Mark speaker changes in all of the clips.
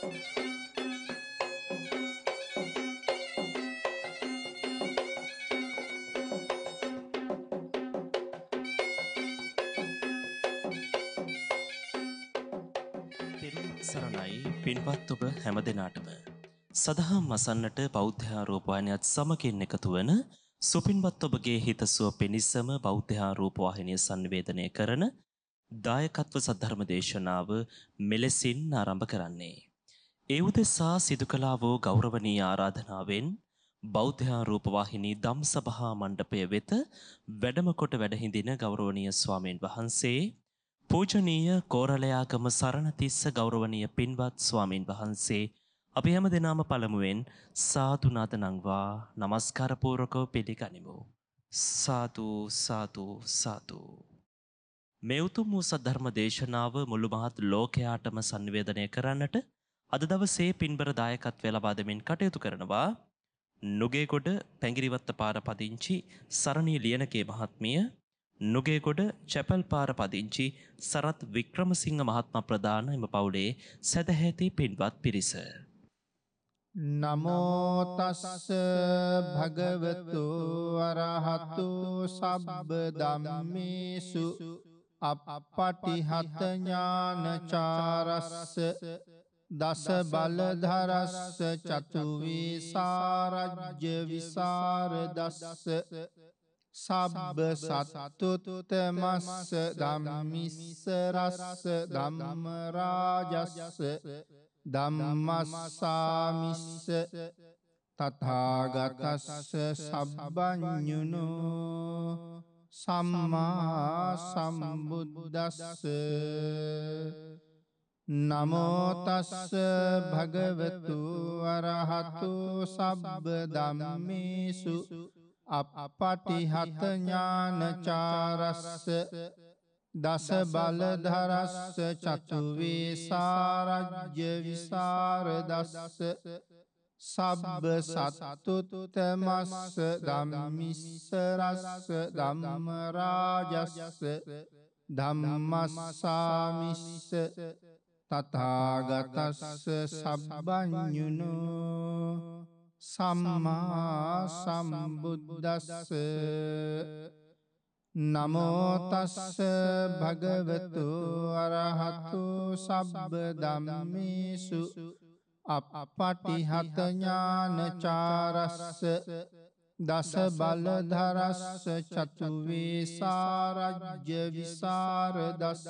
Speaker 1: සරණයි පින්වත් ඔබ හැම දෙනාටම සදහම් අසන්නට බෞද්ධාරෝපවාහිනියත් සමගින් එකතු වන සුපින්වත් ඔබගේ හිතසුව පිණිසම බෞද්ධාරෝපවාහිනිය සංවේදනය කරන දායකත්ව සද්ධර්ම දේශනාව මෙලෙසින් ආරම්භ කරන්නේ ඒ උදෙසා සිදු කළා වූ ගෞරවනීය ආරාධනාවෙන් බෞද්ධයා රූපවාහිනී ධම්සභා මණ්ඩපය වෙත වැඩම කොට වැඩහිඳින ගෞරවනීය ස්වාමීන් වහන්සේ පූජනීය කෝරළයාගම සරණතිස්ස ගෞරවනීය පින්වත් ස්වාමින් වහන්සේ අපි හැම දෙනාම පළමුවෙන් සාතුනාත නංවා নমස්කාරපූර්වකව පිළිගනිමු සාතු සාතු සාතු මේ උතුම් වූ සද්ධර්ම දේශනාව මුළු මහත් ලෝකයාටම sannivedanaya කරන්නට අද දවසේ පින්බර දායකත්වය ලබා දෙමින් කටයුතු කරනවා නුගේගොඩ පැඟිරිවත්ත පාර පදිංචි සරණී ලියනකේ මහත්මිය නුගේගොඩ චැපල් පාර පදිංචි සරත් වික්‍රමසිංහ මහත්ම ප්‍රධාන එම පවුලේ සැදැහැති පින්වත් පිරිස.
Speaker 2: නමෝතස්ස භගවතු වරහතු සබ්බ දම්මේසු අපපටිහත ඥානචාරස්ස දස බලධරස්ස චතුවී සාරජ්‍ය විසාර දස්ස සබ්බ සත්තුතුත මස්ස දමමිස්ස රස්ස දම්මරාජස්ස දම්මස්සාමිස්ස තතාගතස්ස සබ්බඥුණු සම්මා සම්බුද්දස්ස නමෝතස්ස භගවතු වරහතු සබ්බ දම්මිසු අපපටිහත ඥානචාරස්ස දස බලධරස්ස චතුවේ සාරජ්‍ය විසාරදස්ස සබ්බ සසතුතුතමස්ස දම්මිස්සරස්ස දම්මරාජස්ස ධම්මස්සාමිස්ස තතාගතස්ස සබ්බඥුණු සම්මා සම්බුද්දස්ස නමෝතස්ස භගවතු අරහතු සබ්බ දම්මිසු අපපටිහතඥානචාරස්ස දස බලධරස්ස චතුවේ සාරජ්‍ය විසාරදස්ස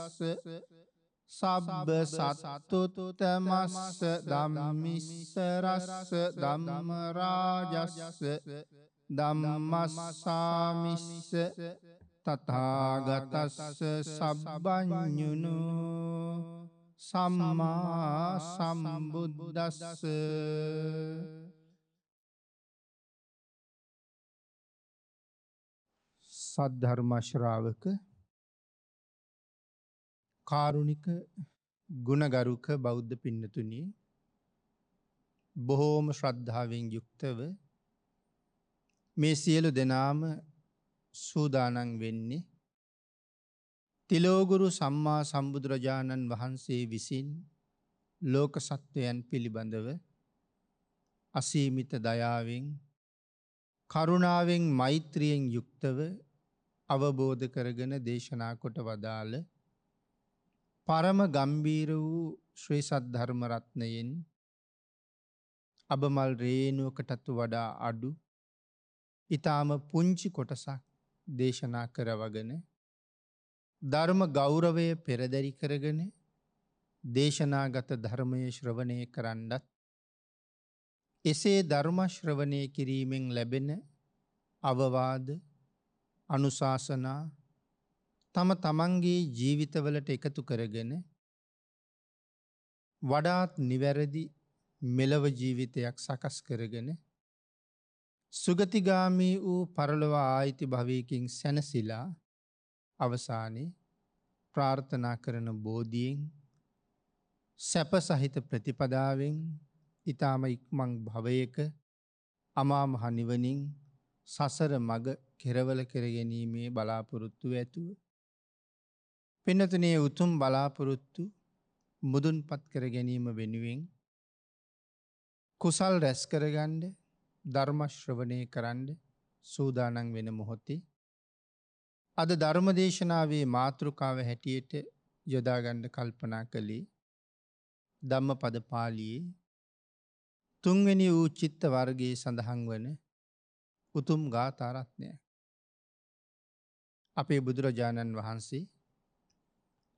Speaker 2: සබ්බ සත්තුත්තමස්ස ධම්මිස්ස රස්ස ධම්ම රාජස්ස ධම්මස්සාමිස්ස තථාගතස්ස සබ්බඤුනු සම්මා සම්බුද්දස්ස සද්ධර්ම ශ්‍රාවක කාරුණික ගුණගරුක බෞද්ධ පින්නතුනි බොහෝම ශ්‍රද්ධාවෙන් යුක්තව මේ සියලු දෙනාම සූදානන් වෙන්නේ තිලෝගුරු සම්මා සම්බුදුරජාණන් වහන්සේ විසින් ලෝක සත්වයන් පිළිබඳව අසීමිත දයාවෙන් කරුණාවෙන් මෛත්‍රියෙන් යුක්තව අවබෝධ කරගෙන දේශනා කොට වදාළ පරම ගම්බීර වූ ශ්‍රී සද්ධර්ම රත්නයෙන් අබමල් රේනුවකටත්තු වඩා අඩු ඊටාම පුංචි කොටසක් දේශනා කරවගෙන ධර්ම ගෞරවය පෙරදරි කරගෙන දේශනාගත ධර්මය ශ්‍රවණය කරන්නත් එසේ ධර්ම ශ්‍රවණය කිරීමෙන් ලැබෙන අවවාද අනුශාසනා තම තමන්ගේ ජීවිතවලට එකතු කරගෙන වඩාත් නිවැරදි මෙලව ජීවිතයක් සකස් කරගෙන සුගතිගාමී වූ පරලොව ආයිති භවයකින් සැනසිලා අවසානයේ ප්‍රාර්ථනා කරන බෝධියෙන් සැප සහිත ප්‍රතිපදාවෙන් ඉතාම ඉක්මං භවයක අමාමහනිවනින් සසර මග කෙරවල කරගැනීමේ බලාපොරොත්තු ඇතුව පෙනතුනේ උතුම් බලාපොරොත්තු මුදුන් පත් කර ගැනීම වෙනුවෙන් කුසල් රැස්කරගණ්ඩ ධර්මශ්‍රවනය කරන්ඩ සූදානන් වෙන මොහොතේ අද ධර්මදේශනාවේ මාතෘකාව හැටියට යොදාගණ්ඩ කල්පනා කළේ ධම්ම පද පාලියේ තුන්වැනි වූ චිත්ත වර්ගයේ සඳහන් වන උතුම් ගාතාරත්නය. අපේ බුදුරජාණන් වහන්සේ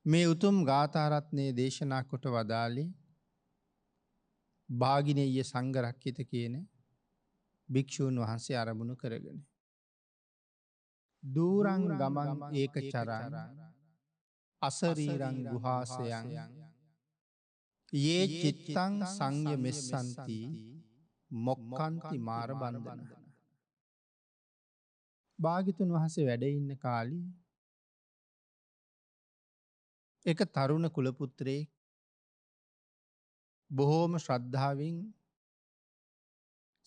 Speaker 2: මේ උතුම් ගාථාරත්නය දේශනා කොට වදාලි භාගිනය සංගරක්කිත කියන භික්‍ෂූන් වහන්සේ අරමුණු කරගෙන. දූරං ගමන් ඒක චරාර අසරීරං ගුහාසයන් ඒ චිත්තං සංය මෙස්සන්ති මොක්කන්ති මාර බණදනද. භාගිතුන් වහසේ වැඩඉන්න කාලී එක තරුණ
Speaker 3: කුලපුත්‍රයෙක් බොහෝම ශ්‍රද්ධාවෙන්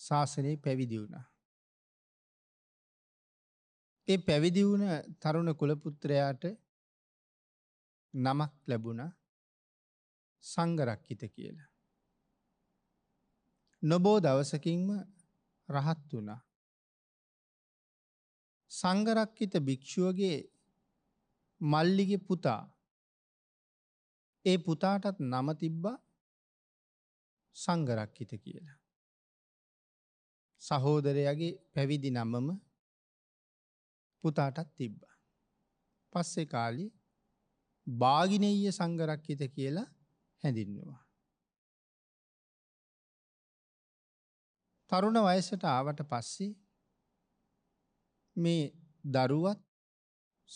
Speaker 3: ශාසනය පැවිදි වුණ. ඒ
Speaker 2: පැවිදි වුණ තරුණ කුලපුත්‍රයාට නමක් ලැබුණ සංගරක්කිත කියලා. නොබෝ දවසකින්ම රහත් වුණා. සංගරක්කිත භික්‍ෂුවගේ මල්ලිගේ පුතා ඒ පුතාටත් නම තිබ්බා සංගරක්කිත කියලා. සහෝදරයගේ පැවිදි නමම පුතාටත් තිබ්බා. පස්සෙ කාලි බාගිනෙය සංගරක්කිත කියලා හැඳින්නවා. තරුණ වයසට ආවට පස්සේ මේ දරුවත්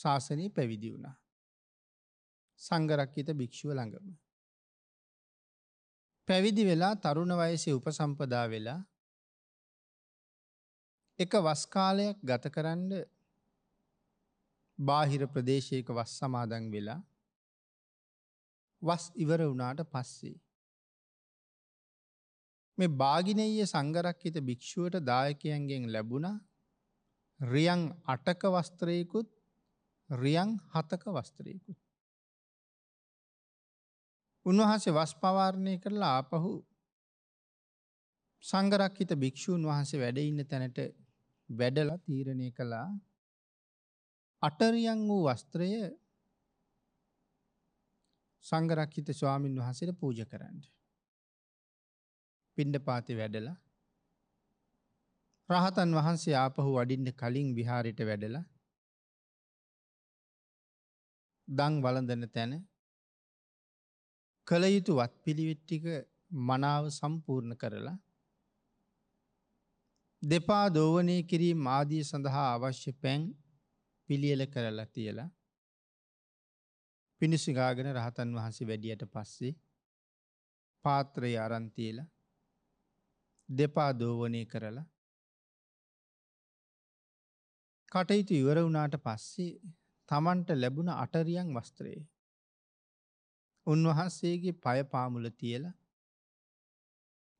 Speaker 2: ශාසනය පැවිදි වුණා. සංගරක්කිත භික්‍ෂුව ළඟම. පැවිදි වෙලා තරුණ වයසේ උපසම්පදා වෙලා එක වස්කාලයක් ගතකරන්න බාහිර ප්‍රදේශයක වස් සමාදන් වෙලා වස් ඉවර වුණාට පස්සේ. මේ බාගිනයේ සංගරක්කිත භික්‍ෂුවට දායකයන්ගෙන් ලැබුණ රියන් අටක වස්ත්‍රයකුත් රියන් හතක වස්ත්‍රයකුත්. උන්වහන්සේ වස් පවාරණය කරලා ආපහු සංගරක්කිත භික්‍ෂූන් වහන්සේ වැඩඉන්න තැනට වැඩලා තීරණය කළා අටරියන් වූ වස්ත්‍රය සංගරක්කිත ස්වාමීන් වහන්සේට පූජ කරන්න. පිණ්ඩ පාති වැඩලා රහතන් වහන්සේ ආපහු වඩින්න කලින් විහාරිට වැඩලා දං වලඳන තැන කළ යුතු වත් පිළිවෙට්ටික මනාව සම්පූර්ණ කරලා දෙපා දෝවනය කිරීම ආදී සඳහා අවශ්‍ය පැන් පිළියල කරලා තියලා පිණිසිගාගෙන රහතන් වහන්සේ වැඩියට පස්සේ පාත්‍රය අරන්තියල දෙපා දෝවනය කරලා කටයුතු ඉවර වුණාට පස්සේ තමන්ට ලැබුණ අටරියන් වස්ත්‍රයේ උන්වහන්සේගේ පයපාමුල තියල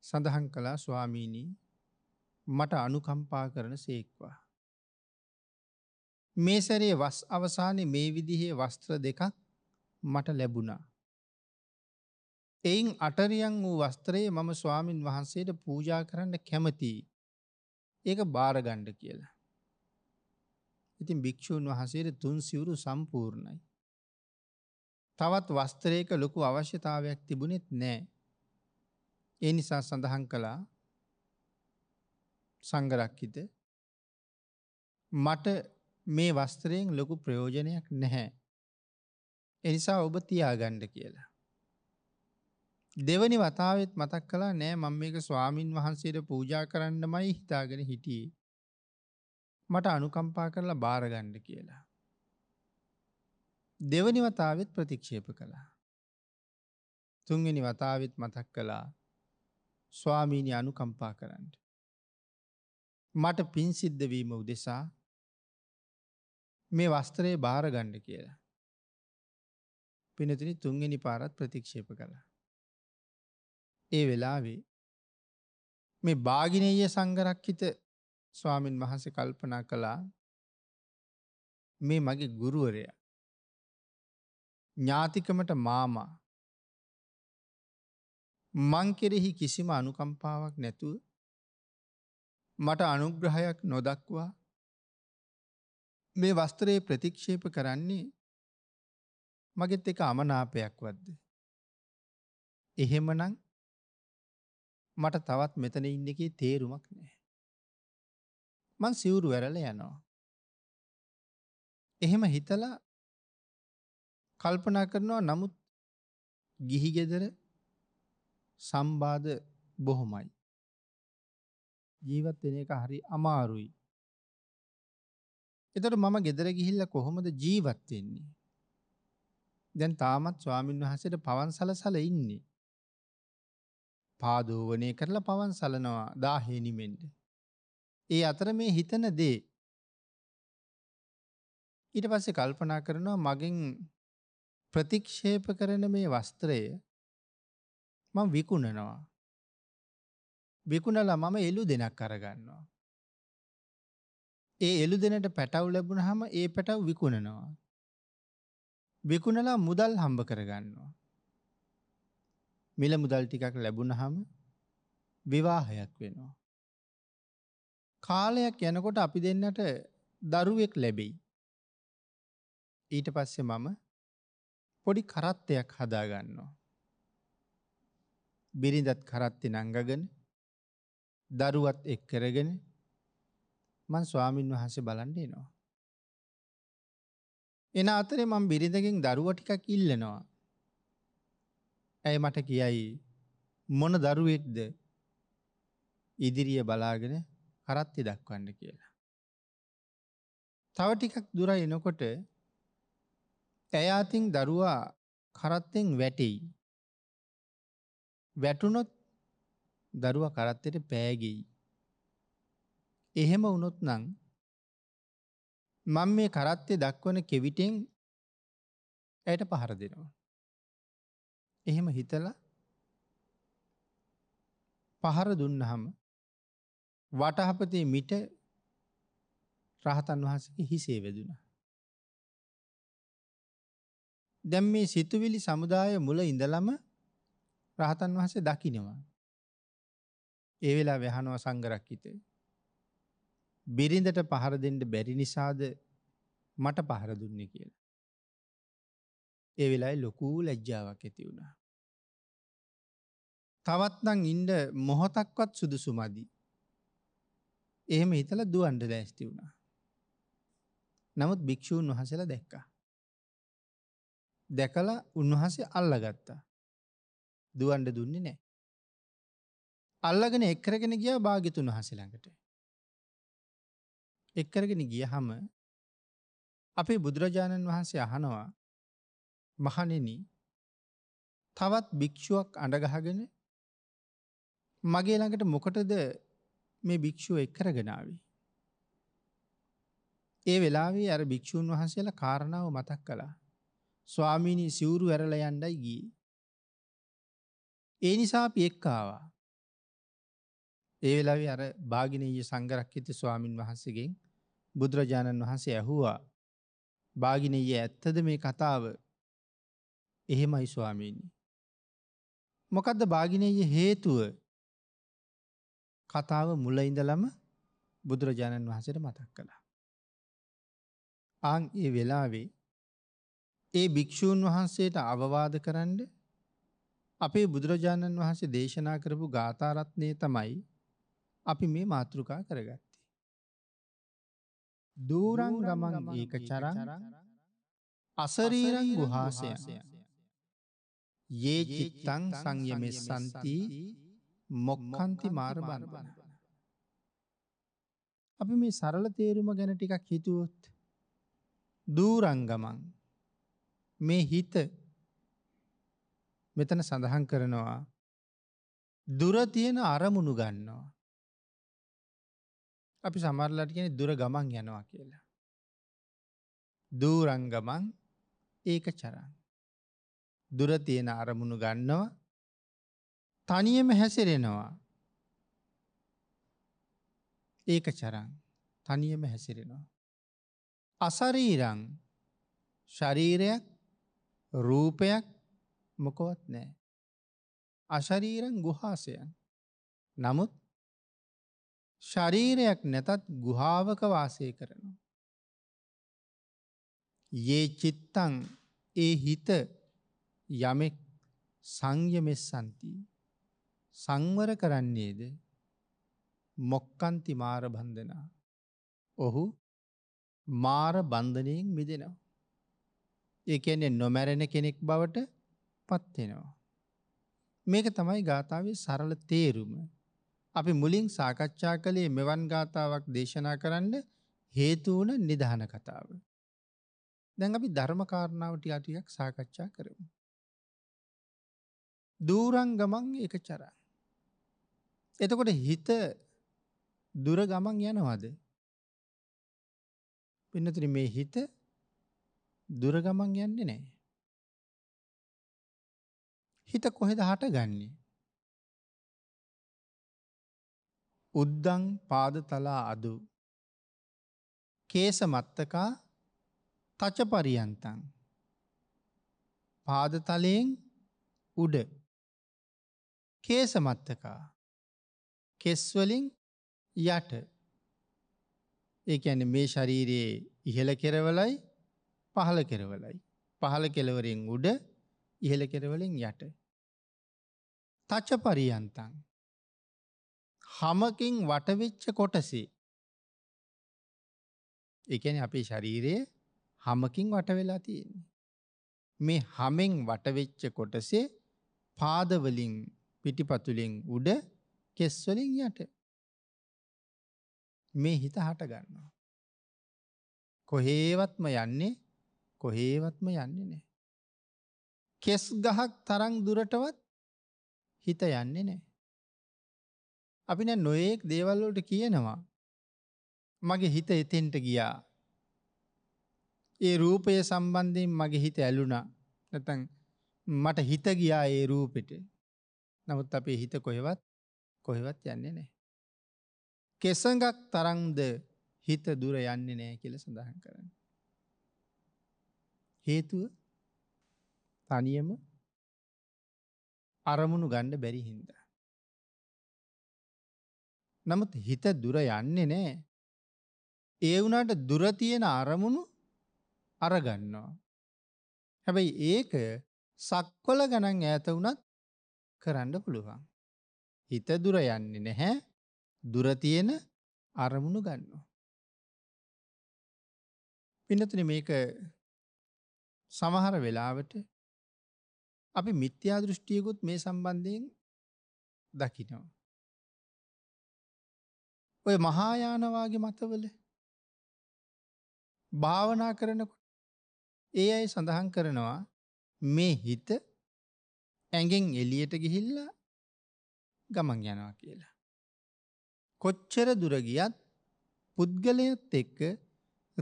Speaker 2: සඳහන් කලා ස්වාමීණී මට අනුකම්පා කරන සේක්වා. මේ සැරේ වස් අවසානය මේ විදිහේ වස්ත්‍ර දෙකක් මට ලැබුණා. එයින් අටරියන් වූ වස්ත්‍රයේ මම ස්වාමින් වහන්සේට පූජා කරන්න කැමතියි. ඒක බාරගණ්ඩ කියලා. ඉතින් භික්‍ෂූන් වහසේට තුන් සිවුරු සම්පූර්ණයි. තවත් වස්තරයක ලොකු අවශ්‍යතාවයක් තිබුණෙත් නෑ. ඒ නිසා සඳහන් කළා සංගරක්කිත මට මේ වස්තරයෙන් ලොකු ප්‍රයෝජනයක් නැහැ. එනිසා ඔබ තියාගණ්ඩ කියලා. දෙවනි වතාවත් මතක් කලා නෑ මං මේක ස්වාමීන් වහන්සේට පූජා කරන්න මයි හිතාගෙන හිටියේ. මට අනුකම්පා කරලා බාරගණ්ඩ කියලා. දෙවනි වතාවෙත් ප්‍රතික්ෂේප කළා. තුන්වෙනි වතාවෙත් මතක් කළා ස්වාමීණි අනුකම්පා කරන්න. මට පින්සිද්ධවීම උදෙසා මේ වස්ත්‍රයේ භාරගණ්ඩ කියලා. පිනතිනි තුන්ගනි පාරත් ප්‍රතික්ෂේප කළා. ඒ වෙලාවේ මේ භාගිනය සංගරක්කිත ස්වාමින් වහස කල්පනා කළා මේ මගේ ගුරුවරයා ඥාතිකමට මාමා මං කෙරෙහි කිසිම අනුකම්පාවක් නැතුව මට අනුග්‍රහයක් නොදක්වා මේ වස්ත්‍රයේ ප්‍රතික්ෂේප කරන්නේ මගෙත් එක අමනාපයක් වද්ද. එහෙමනං මට තවත් මෙතන ඉන්න එකේ
Speaker 3: තේරුමක් නෑ. මං සිවුරු වැරල යනවා.
Speaker 2: එහෙම හිතලා කල්පනා කරනවා නමුත් ගිහි ගෙදර සම්බාධ බොහොමයි. ජීවත් වෙන එක හරි අමාරුයි. එතකොට මම ගෙදර ගිහිල්ලා කොහොමද ජීවත් වෙන්නේ? දැන් තාමත් ස්වාමින් වහන්සේට පවන් සලසලා ඉන්නේ. පාදෝවණය කරලා පවන් සලනවා දාහේ නිමෙන්න. ඒ අතර මේ හිතන දේ ඊට පස්සේ කල්පනා කරනවා මගෙන් ප්‍රතික්ෂේප කරන මේ වස්ත්‍රය මම විකුණනවා. විකුණලා මම එළු දෙනක් අරගන්නවා. ඒ එළු දෙනට පැටව් ලැබුණාම ඒ පැටව් විකුණනවා. විකුණලා මුදල් හම්බ කරගන්නවා. මිල මුදල් ටිකක් ලැබුණාම විවාහයක් වෙනවා. කාලයක් යනකොට අපි දෙන්නට දරුවෙක් ලැබෙයි. ඊට පස්සේ මම පොඩි කරත්තයක් හදාගන්නවා. බිරිඳත් කරත්ති නංගගෙන දරුවත් එක් කරගෙන මන් ස්වාමීන් වහන්සේ බලන්ඩේ නවා. එන අතරේ මං බිරිඳගෙන් දරුව ටිකක් ඉල්ලනවා. ඇය මට කියයි මොන දරුවෙක්ද ඉදිරිය බලාගෙන කරත්ති දක්වන්න කියලා. තව ටිකක් දුර එනකොට ඇය අතින් දරුවා කරත්තෙන් වැටෙයි. වැටුනොත් දරුවා කරත්තයට පෑගෙයි. එහෙම වුණොත් නම් මං මේ කරත්තේ දක්වන කෙවිටෙන් ඇයට පහර දෙනවා. එහෙම හිතල පහර දුන්නහම වටහපතේ මිට රහතන් වහන්සගේ හිසේ වෙදුනා. දැන් මේ සිතුවිලි සමුදාය මුල ඉඳලම රහතන් වහන්සේ දකිනවා. ඒ වෙලා වැහනව සංගරක් හිතේ. බිරිඳට පහර දෙන්න බැරි නිසාද මට පහර දුන්නේ කියලා. ඒ වෙලායි ලොකූ ලැජ්ජාවක් ඇති වුණා. තවත්නම් ඉන්ඩ මොහොතක්වත් සුදුසු මදි. එහෙම හිතල දුවන්ඩ දැස්ති වුණා. නමුත් භික්‍ෂූන් වහසල දැක්කා. දැකලා උන්වහන්සේ අල්ලගත්තා. දුවන්ඩ දුන්නේ නෑ. අල්ලගෙන එක්කරගෙන ගිය
Speaker 3: භාගිතුන් වහස ළඟට. එක්කරගෙන ගිය හම
Speaker 2: අපේ බුදුරජාණන් වහන්සේ අහනවා මහනෙන තවත් භික්‍ෂුවක් අඩගහගෙන මගේ ළඟට මොකටද මේ භික්‍ෂුව එක්කරගෙනාවී. ඒ වෙලාවේ අර භික්‍ෂූන් වහන්සේලා කාරණාව මතක් කළා. ස්වාමීණී සිවුරු ඇරල යන්ඩයි ගී. ඒ නිසා පියෙක්කාවා. ඒ වෙලාවි අර භාගිනීය සංගරක්කිති ස්වාමින් වහන්සගෙන් බුදුරජාණන් වහන්සේ ඇහුවා භාගිනීය ඇත්තද මේ කතාව එහෙමයි ස්වාමීණී. මොකදද භාගිනීය හේතුව කතාව මුලඉඳලම බුදුරජාණන් වහසට මතක් කළා. ආං ඒ වෙලාවේ ඒ භික්‍ෂූන් වහන්සේට අවවාද කරන්න අපේ බුදුරජාණන් වහන්සේ දේශනා කරපු ගාථාරත්නය තමයි අපි මේ මාතෘකා කරගත්තේ. දූරං ගමන් ඒක චරං
Speaker 3: අසරීරං ගුහාසය
Speaker 2: ඒ චිත්තං සංයමෙ සන්තිී මොක්කන්ති මාර බරබන. අපි මේ සරල තේරුම ගැන ටිකක් හිතුවොත් දූරංගමන් මේ හිත මෙතන සඳහන් කරනවා දුර තියෙන අරමුණු ගන්නවා. අපි සමරලාට කියන දුර ගමන් යනවා කියලා. දූරංගමන් ඒක චරන්. දුර තියෙන අරමුණු ගන්නවා තනියම හැසිරෙනවා. ඒක චරන් තනියම හැසිරෙනවා. අසරීරං ශරීරයක් රූපයක් මොකොවත් නෑ. අශරීරන් ගුහාසයන්. නමුත් ශරීරයක් නැතත් ගුහාාවක වාසය කරනවා. ඒ චිත්තං ඒ හිත යමෙක් සංයමෙස්සන්ති සංවර කරන්නේද මොක්කන්ති මාර බන්ධනා ඔහු මාර බන්ධනයෙන් මිදෙනවා. ඒ කියන්නේ නොමැරෙන කෙනෙක් බවට පත් වෙනවා. මේක තමයි ගාථාවේ සරල තේරුම. අපි මුලින් සාකච්ඡා කළේ මෙවන් ගාථාවක් දේශනා කරන්න හේතු වුණ නිධාන කතාව. දැන් අපි ධර්ම කාරණාව ටික ටිකක් සාකච්ඡා කරමු. දූරං ගමං එක චරා. එතකොට හිත දුර ගමන් යනවාද? පින්නතුනි මේ හිත
Speaker 3: දුර ගමන් යන්නේ නැහැ. හිත කොහෙද හටගන්නේ?
Speaker 2: උද්දං පාදතලා අදු කේස මත්තකා තචපරියන්තං පාදතලයෙන් උඩ කේස මත්තකා කෙස්වලින් යට ඒ ඇන මේ ශරීරයේ ඉහළ කෙරවලයි පහළ කෙරවලයි. පහළ කෙලවරෙන් උඩ ඉහළ කෙරවලින් යට. තච්ච පරියන්තන්. හමකින් වටවෙච්ච කොටසේ. එකන අපේ ශරීරයේ හමකින් වටවෙලා තියෙන්නේ. මේ හමෙන් වටවෙච්ච කොටසේ පාදවලින් පිටිපතුලින් උඩ කෙස්වලින් යට. මේ හිත හට ගන්නවා. කොහේවත්ම යන්නේ කොහේවත්ම යන්නේ නෑ. කෙස් ගහක් තරං දුරටවත් හිත යන්නේ නෑ. අපි නැ නොයෙක් දේවල්ලට කියනවා මගේ හිත එතෙන්ට ගියා. ඒ රූපය සම්බන්ධයෙන් මගේ හිත ඇලුනා නැතන් මට හිත ගියා ඒ රූපෙට නමුත් අපේ හිත කොහෙවත් කොහෙවත් යන්නේ නෑ. කෙසඟක් තරංද හිත දුර යන්නේ නෑ කියල සඳහන් කරන්න. හේතුව තනියම අරමුණු ගණ්ඩ බැරි හින්ද. නමුත් හිත දුර යන්නේ නෑ ඒ වුණට දුරතියෙන අරමුණු අරගන්නවා. හැබැයි ඒක සක්වල ගණන් ඈත වුණත් කරන්න පුළුවන්. හිත දුර යන්නේ නැහැ
Speaker 3: දුරතියෙන අරමුණු ගන්නවා. පිනතුන මේක සමහර වෙලාවට අපි මිත්‍යා දෘෂ්ටියකුත් මේ සම්බන්ධයෙන් දකිනවා. ඔය මහායානවාගේ මතවල භාවනා කරනකොට ඒ අයි සඳහන් කරනවා මේ හිත
Speaker 2: ඇගෙන් එලියට ගිහිල්ලා ගමන් යනවා කියලා. කොච්චර දුරගියත් පුද්ගලයත් එක්ක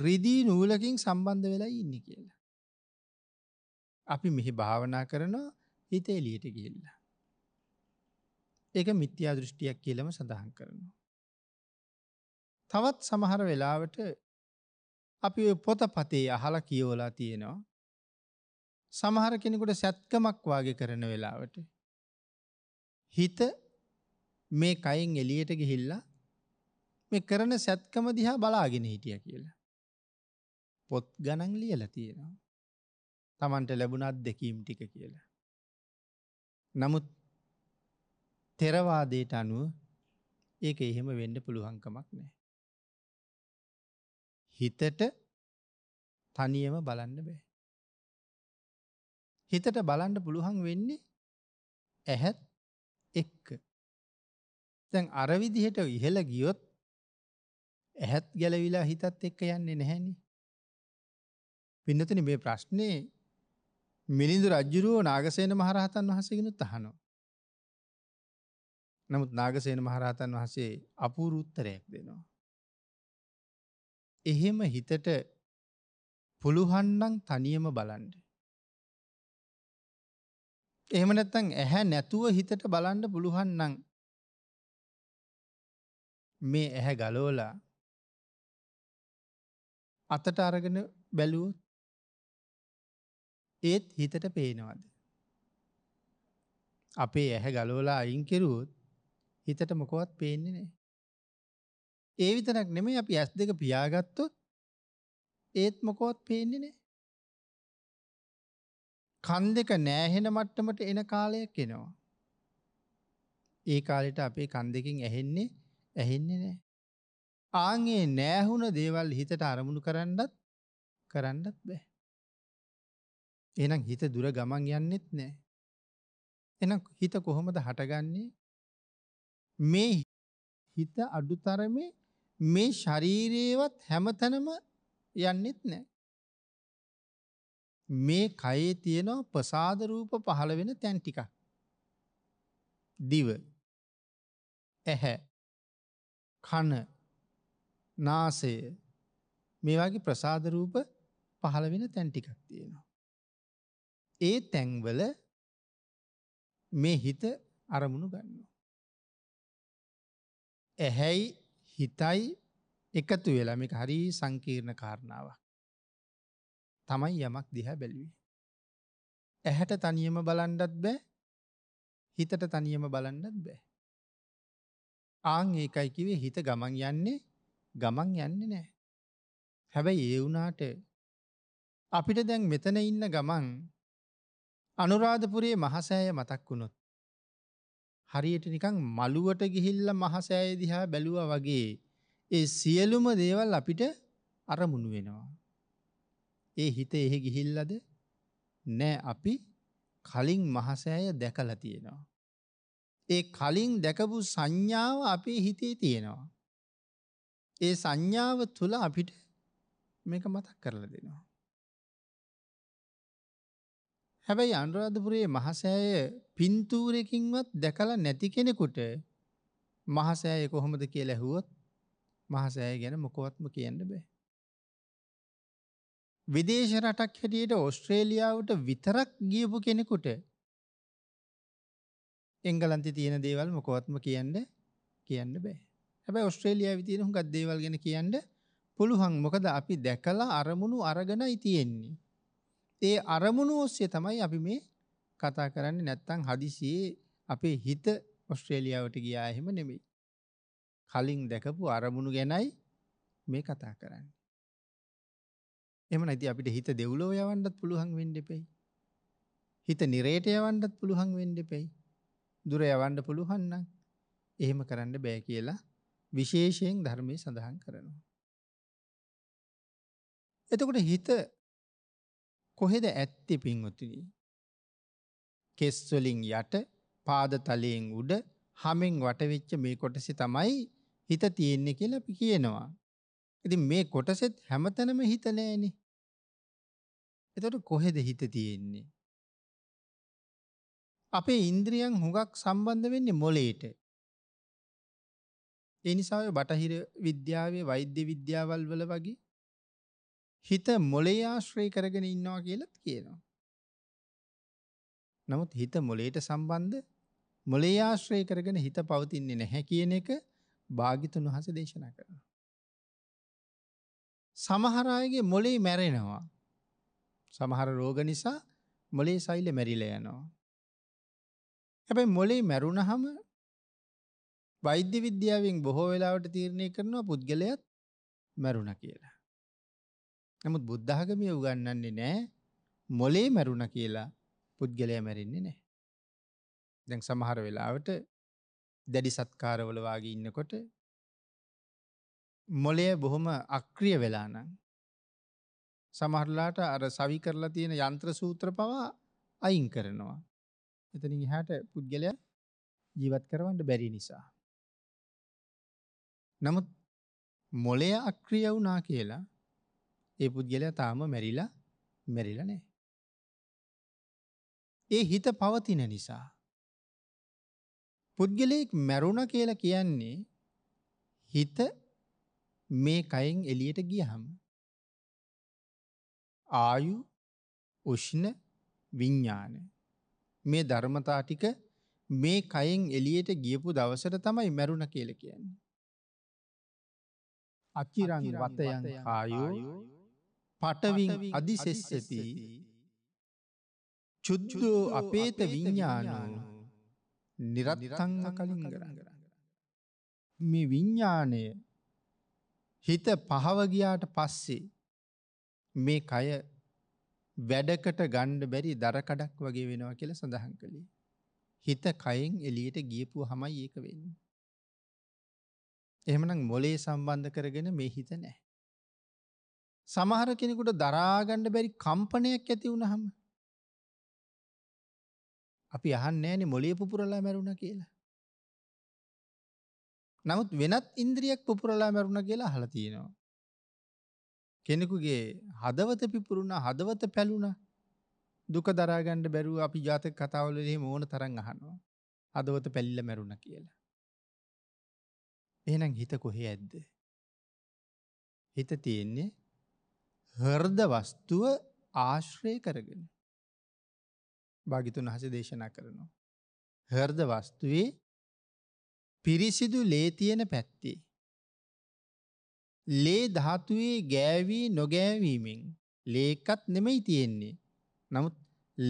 Speaker 2: රිදී නූලකින් සම්බන්ධ වෙලා ඉන්න කියලා. අපි මෙහි භාවනා කරනවා හිත එලියට ගිල්ල. ඒක මිත්‍යා දෘෂ්ටියක් කියලම සඳහන් කරනවා. තවත් සමහර වෙලාවට අපි පොත පතේ අහල කියෝලා තියෙනවා. සමහර කෙනෙකුට සැත්කමක් වාගේ කරන වෙලාවට. හිත මේ කයින් එලියට ගිහිල්ලා මේ කරන සැත්කම දිහා බලාගෙන හිටිය කියලා. පොත් ගණන් ලියල තියෙනවා. තමන්ට ලැබුණත් දෙකීම් ටික කියලා. නමුත් තෙරවාදයට අනුව ඒක එහෙම වෙන්න පුළුවන්කමක් නෑ. හිතට තනියම බලන්න බෑ. හිතට බලන්ඩ පුළුවන් වෙන්නේ ඇහැත් එක්ක. තැන් අරවිදිහට ඉහළ ගියොත් ඇහැත් ගැලවිලා හිතත් එක්ක යන්නේ නැහැනි. පින්නතන මේ ප්‍රශ්නය මිලිඳු රජ්ජුරුවෝ නාගසේන මහරහතන් වහසගෙනුත් අහනෝ. නමුත් නාගසේන මහරහතන් වහසේ අපූරුත්තරයක් දෙනවා. එහෙම හිතට
Speaker 3: පුළුහන්නං තනියම බලන්ඩ. එහෙම නැත්තං ඇහැ නැතුව හිතට බලන්ඩ පුළුහන්නං මේ ඇහැ ගලෝලා අතට අරගෙන
Speaker 2: බැලුවොත් ඒත් හිතට පේනවද. අපේ ඇහැ ගලෝලා අයින් කෙරුවොත් හිතට මොකොවත් පේන්නේ නෑ. ඒ විතරක් නෙමේ අපි ඇස් දෙක පියාගත්තොත් ඒත් මොකොත් පේන්නේ නෑ. කන් දෙක නෑහෙන මට්ටමට එන කාලයක් එනවා. ඒ කාලෙට අපේ කන් දෙකින් ඇහෙන්නේ ඇහෙන්නේ නෑ. ආන්ගේ නෑහුණ දේවල් හිතට අරමුණු කරන්නත් කරන්නත් බෑ. එහෙනම් හිත දුර ගමන් යන්නෙත් නෑ. එහෙනම් හිත කොහොමද හටගන්නේ? මේ හිත අඩුතරමේ මේ ශරීරයේවත් හැමතැනම යන්නෙත් නෑ. මේ කයේ තියෙන ප්‍රසාද රූප පහළ වෙන තැන් ටිකක්. දිව ඇහැ කන නාසය මේ වගේ ප්‍රසාද රූප පහළ වෙන තැන් ටිකක් තියෙනවා. ඒ තැන්වල මේ හිත අරමුණු ගන්නවා. ඇහැයි හිතයි එකතු වෙලා මේක හරි සංකීර්ණ කාරණාවක්. තමයි යමක් දිහා බැලුවේ. ඇහැට තනියම බලන්ඩත් බෑ හිතට තනියම බලන්ඩත් බෑ. ආං ඒකයි කිවේ හිත ගමන් යන්නේ ගමන් යන්නේ නෑ. හැබැයි ඒ වුනාට අපිට දැන් මෙතන ඉන්න ගමන් අනුරාධපුරයේ මහසෑය මතක් වුණොත්. හරියට නිකං මළුවට ගිහිල්ල මහසෑය දිහා බැලුව වගේ ඒ සියලුම දේවල් අපිට අරමුණු වෙනවා. ඒ හිත එහෙ ගිහිල්ලද නෑ අපි කලින් මහසෑය දැකල තියෙනවා. ඒ කලින් දැකපු සංඥාව අපේ හිතේ තියෙනවා. ඒ සංඥාව තුළ අපිට මේක මතක් කරලා දෙනවා. හැබැයි අනුරාධපුරයේ මහසෑය පින්තූරකින්වත් දැකලා නැති කෙනෙකුට මහසෑය කොහොමද කියලා ඇහුවොත් මහසෑය ගැන මොකවත්ම කියන්න බෑ. විදේශ රටක් හැටියට ඔස්ට්‍රේලියාවට විතරක් ගියපු කෙනෙකුට එංගලන්ති තියෙන දේවල් මොකවත්ම කියන්න කියන්න බෑ. හැබැයි ඔස්ට්‍රේලියාවේ තියෙන හුඟක් දේවල් ගැන කියන්න පුළුවන්. මොකද අපි දැකලා අරමුණු අරගෙනයි තියෙන්නේ. ඒ අරමුණු ඔස්සේ තමයි අපි මේ කතා කරන්නේ නැත්තම් හදිසියේ අපේ හිත ඔස්ට්‍රේලියාවට ගියා එහෙම නෙමෙයි. කලින් දැකපු අරමුණු ගැනයි මේ කතා කරන්නේ. එහෙම නැති අපිට හිත දෙව්ලොව යවන්නත් පුළුවන් වෙන්න දෙපෙයි. හිත නිරේට යවන්නත් පුළුවන් වෙන්න දෙපෙයි. දුර යවන්න පුළුවන් නම් එහෙම කරන්න බෑ කියලා විශේෂයෙන් ධර්මයේ සඳහන් කරනවා. එතකොට හිත කොහෙද ඇත්තේ පින්වතුනි? කෙස් වලින් යට, පාද තලයෙන් උඩ, හැමෙන් වටවෙච්ච මේ කොටසේ තමයි හිත තියෙන්නේ කියලා අපි කියනවා. ඉතින් මේ කොටසෙත් හැමතැනම හිත නැහෙනේ. එතකොට කොහෙද හිත තියෙන්නේ? අපේ ඉන්ද්‍රියන් හුඟක් සම්බන්ධ වෙන්නේ මොළේට. ඒ නිසා ඔය බටහිර විද්‍යාවේ වෛද්‍ය විද්‍යාවල් වල වගේ හිත මොලේ ආශ්‍රය කරගෙන ඉන්නවා කියලත් කියනවා. නමුත් හිත මොලේට සම්බන්ධ මොලේ ආශ්‍රය කරගෙන හිත පවතින්නේ නැහැ කියන එක භාගිතුන් වහස දේශනා කරනවා. සමහර අයගේ මොලේ මැරෙනවා. සමහර රෝග නිසා මොලේ සෛල මැරිලා යනවා. හැබැයි මොලේ මැරුණහම වෛද්‍ය විද්‍යාවෙන් බොහෝ වෙලාවට තීරණය කරනවා පුද්ගලයාත් මැරුණ කියලා. නමුත් බුද්ධාගමිය උගන්නන්නේ නෑ මොලේ මැරුණ කියලා පුද්ගලය මැරෙන්නේ නෑ. දැන් සමහර වෙලාවට දැඩි සත්කාරවල වාගේ ඉන්නකොට මොලය බොහොම අක්‍රිය වෙලානම් සමහරලාට අර සවි කරලා තියෙන යන්ත්‍ර සූත්‍ර පවා අයින් කරනවා. එතනින් එහාට පුද්ගලයා ජීවත් කරවන්න බැරි නිසා. නමුත් මොලය අක්‍රිය වුණා කියලා ඒ පුද්ගලයා තාම මැරිලා මැරිල නෑ. ඒ හිත පවතින නිසා. පුද්ගලයෙක් මැරුණ කියල කියන්නේ හිත මේ කයින් එලියට ගියහම. ආයු උෂ්ණ විඤ්ඥාන මේ ධර්මතා ටික මේ කයින් එලියට ගියපු දවසට තමයි මැරුණ කියල කියන්නේ. අකිරං වතයන් ආයෝ පටවින් අධිසෙස්සති චුද්දෝ අපේත විඤ්ඥානෝ නිරත්තංග කලින් කරන්න මේ විඤ්ඥානය හිත පහවගියාට පස්සේ මේ කය වැඩකට ගණ්ඩ බැරි දරකඩක් වගේ වෙනවා කියල සඳහන් කළේ. හිත කයෙන් එලියට ගියපු හමයි ඒක වෙන්න. එහමනම් මොලේ සම්බන්ධ කරගෙන මේ හිත නෑ. සමහර කෙනෙකුට දරා ගන්න බැරි කම්පනයක් ඇති වුනහම අපි අහන්නේ නැහනේ මොළේ පුපුරලා මැරුණා කියලා. නමුත් වෙනත් ඉන්ද්‍රියක් පුපුරලා මැරුණා කියලා අහලා තියෙනවා. කෙනෙකුගේ හදවත පිපුරුණා හදවත පැලුණා දුක දරා ගන්න බැරුව අපි ජාතක කතාවල එහෙම ඕන තරම් අහනවා. හදවත පැලිලා මැරුණා කියලා. එහෙනම් හිත කොහේ ඇද්ද? හිත තියෙන්නේ හර්ද වස්තුව ආශ්‍රය කරගෙන. භාගිතුන් හස දේශනා කරනවා. හර්ද වස්තුවේ පිරිසිදු ලේතියෙන පැත්තේ. ලේ ධාතුවේ ගෑවී නොගෑවීමෙන් ලේකත් නෙමෙයි තියෙන්නේ. නමුත්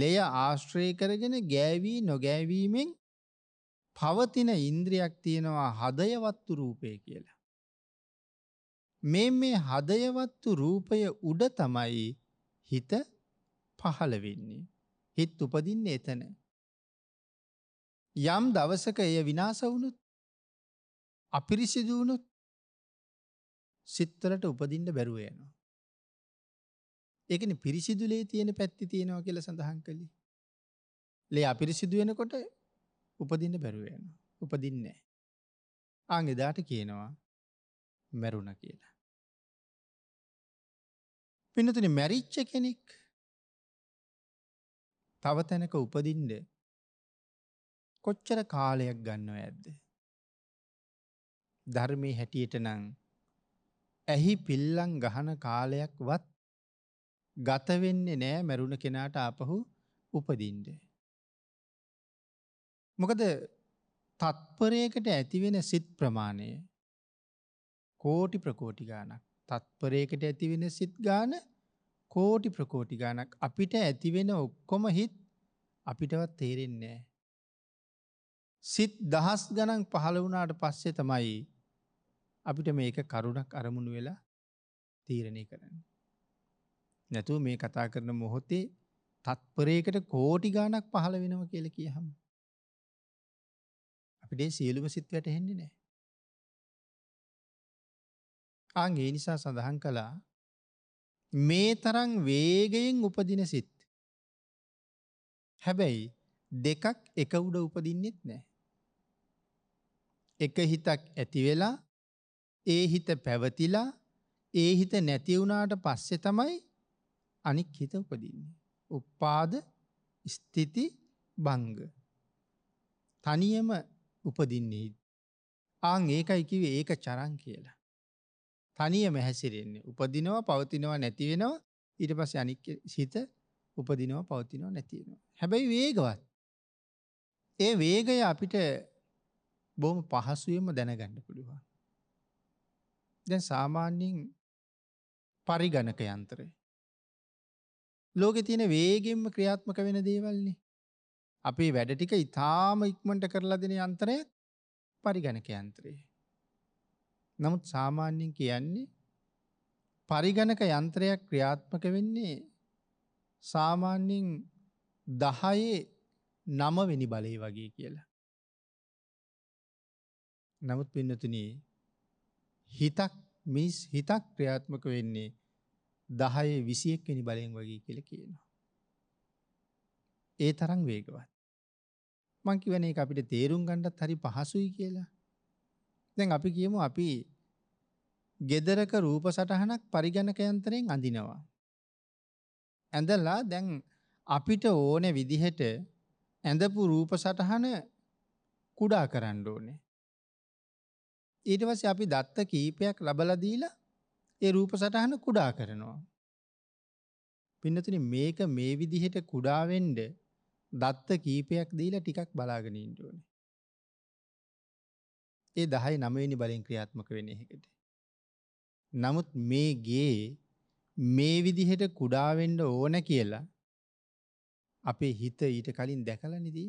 Speaker 2: ලෙය ආශ්‍රය කරගෙන ගෑවී නොගෑවීමෙන් පවතින ඉන්ද්‍රියක් තියෙනවා හදය වත්තු රූපය කියලා. මේ මේ හදයවත්තු රූපය උඩ තමයි හිත පහළ වෙන්නේ. හිත් උපදින්නේ එතන. යම් දවසක එය විනාස වුණුත් අපිරිසිදු වුණුත් සිත්තරට උපදින්න බැරුව යනවා. ඒකන පිරිසිදුලේ තියෙන පැත්ති තියෙනවා කියල සඳහන් කළි. ලේ අපිරිසිදු වෙනකොට උපදින්න බැරුව යනවා. උපදින්නේ. අං එදාට කියනවා
Speaker 3: මැරුණ කියලා. පිනතුන මැරිච්ච කෙනෙක් තව තැනක උපදින්ඩ
Speaker 2: කොච්චර කාලයක් ගන්නව ඇද්ද. ධර්මය හැටියට නං ඇහි පිල්ලං ගහන කාලයක් වත් ගතවෙන්නේ නෑ මැරුණ කෙනාට අපහු උපදින්ඩ. මොකද තත්පරයකට ඇතිවෙන සිත් ප්‍රමාණය කෝටි ප්‍රකෝටි ගානක්. තත්පරයකට ඇතිවෙන සිත් ගාන කෝටි ප්‍රකෝටි ගානක් අපිට ඇතිවෙන ඔක්කොම හිත් අපිටවත් තේරෙන්නේ. සිත් දහස් ගණන් පහළ වුණාට පස්සේ තමයි අපිට මේක කරුණක් අරමුණු වෙලා තීරණය කරන්න. නැතුව මේ කතා කරන මොහොතේ තත්පරයකට කෝටි ගානක් පහළ වෙනව කියල කියහම්. අපිට සියලුම සිත් වැටහෙන්නේ නෑ. අං ඒ නිසා සඳහන් කළා මේ තරං වේගයෙන් උපදින සිත්. හැබැයි දෙකක් එක උඩ උපදින්නෙත් නෑ. එක හිතක් ඇතිවෙලා ඒ හිත පැවතිලා ඒ හිත නැතිවුණාට පස්සෙ තමයි අනික් හිත උපදින්නේ. උප්පාද ස්ථිති බංග. තනියම උපදින්නේ. ආං ඒකයි කිවේ ඒක චරං කියලා. තනියම හැසිරෙන්නේ උපදිනවා පවතිනවා නැතිවෙනවා ඊට පස්ස අනික් සිත උපදිනවා පවතිනවා නැතිවෙනවා. හැබැයි වේගවත්. ඒ වේගය අපිට බොහම පහසුවම දැනගන්න පුළුවන්. දැන් සාමාන්‍යෙන් පරිගණක යන්තරය. ලෝකෙ තියෙන වේගෙන්ම ක්‍රියාත්මක වෙන දේවල්නි. අපේ වැඩ ටික ඉතාම ඉක්මට කරලා දෙන යන්තරයත් පරිගණක යන්ත්‍රයේ. නමුත් සාමාන්‍යයෙන් කියන්නේ පරිගණක යන්ත්‍රයක් ක්‍රියාත්මක වෙන්නේ සාමාන්‍යයෙන් දහයේ නමවෙනි බලය වගේ කියලා. නමුත් පින්නතුන හිතක් මිස් හිතක් ක්‍රියාත්මක වෙන්නේ දහයේ විසියෙක්වෙනි බලයෙන් වගේ කියල කියනවා. ඒ තරං වේගවත්. මංකිවන එක අපිට තේරුම් ගණ්ඩත් හරි පහසුයි කියලා. දැන් අපි කියමු අපි ගෙදරක රූප සටහනක් පරිගණක යන්ත්‍රයෙන් අඳිනවා. ඇඳලා දැන් අපිට ඕනේ විදිහට ඇඳපු රූප සටහන කුඩා කරන්න ඕනේ. ඊට පස්සේ අපි දත්ත කීපයක් ලබලා දීලා ඒ රූප සටහන කුඩා කරනවා. පින්නතුනි මේක මේ විදිහට කුඩා වෙන්න දත්ත කීපයක් දීලා ටිකක් බලාගෙන ඉන්න ඕනේ. ඒ දහයි නමවෙනි බලින් ක්‍රියාත්මක වෙන එකද. නමුත් මේ ගේ මේ විදිහට කුඩාවෙන්ඩ ඕන කියලා අපේ හිත ඊට කලින් දැකලනිදී.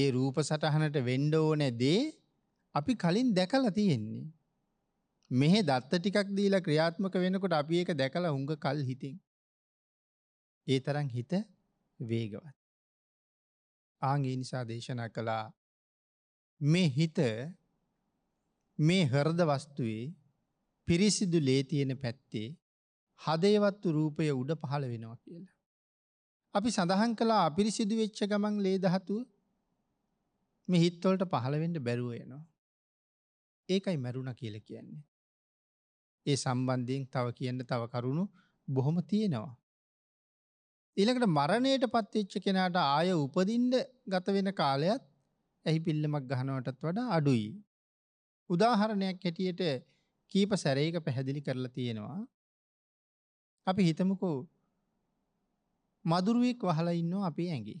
Speaker 2: ඒ රූප සටහනට වෙන්ඩ ඕන දේ අපි කලින් දැකලා තියෙන්නේ. මෙහෙ දත්ත ටිකක් දීලා ක්‍රියාත්මක වෙනකොට අපි ඒක දැකලා උංග කල් හිතින්. ඒ තරන් හිත වේගවත්. ආංගේ නිසා දේශනා කළා මේ හිත මේ හරද වස්තුවේ පිරිසිදු ලේ තියෙන පැත්තේ හදේවත්තු රූපය උඩ පහළ වෙනවා කියලා. අපි සඳහන් කලා අපිරිසිදු වෙච්ච ගමන් ලේ දහතුව මේ හිත්වලට පහළවෙඩ බැරුව යනවා. ඒකයි මැරුණ කියල කියන්නේ. ඒ සම්බන්ධයෙන් තව කියන්න තව කරුණු බොහොම තියෙනවා. ඊළකට මරණයට පත්තිච්ච කෙනාට ආය උපදින්ඩ ගත වෙන කාලයත් ඇහි පිල්ලමක් ගහනවටත් වඩා අඩුයි. උදාහරණයක් හැටියට කීප සැරේක පැහැදිලි කරලා තියෙනවා. අපි හිතමුකෝ මදුරුවෙක් වහලා ඉන්නවා අපේ ඇඟේ.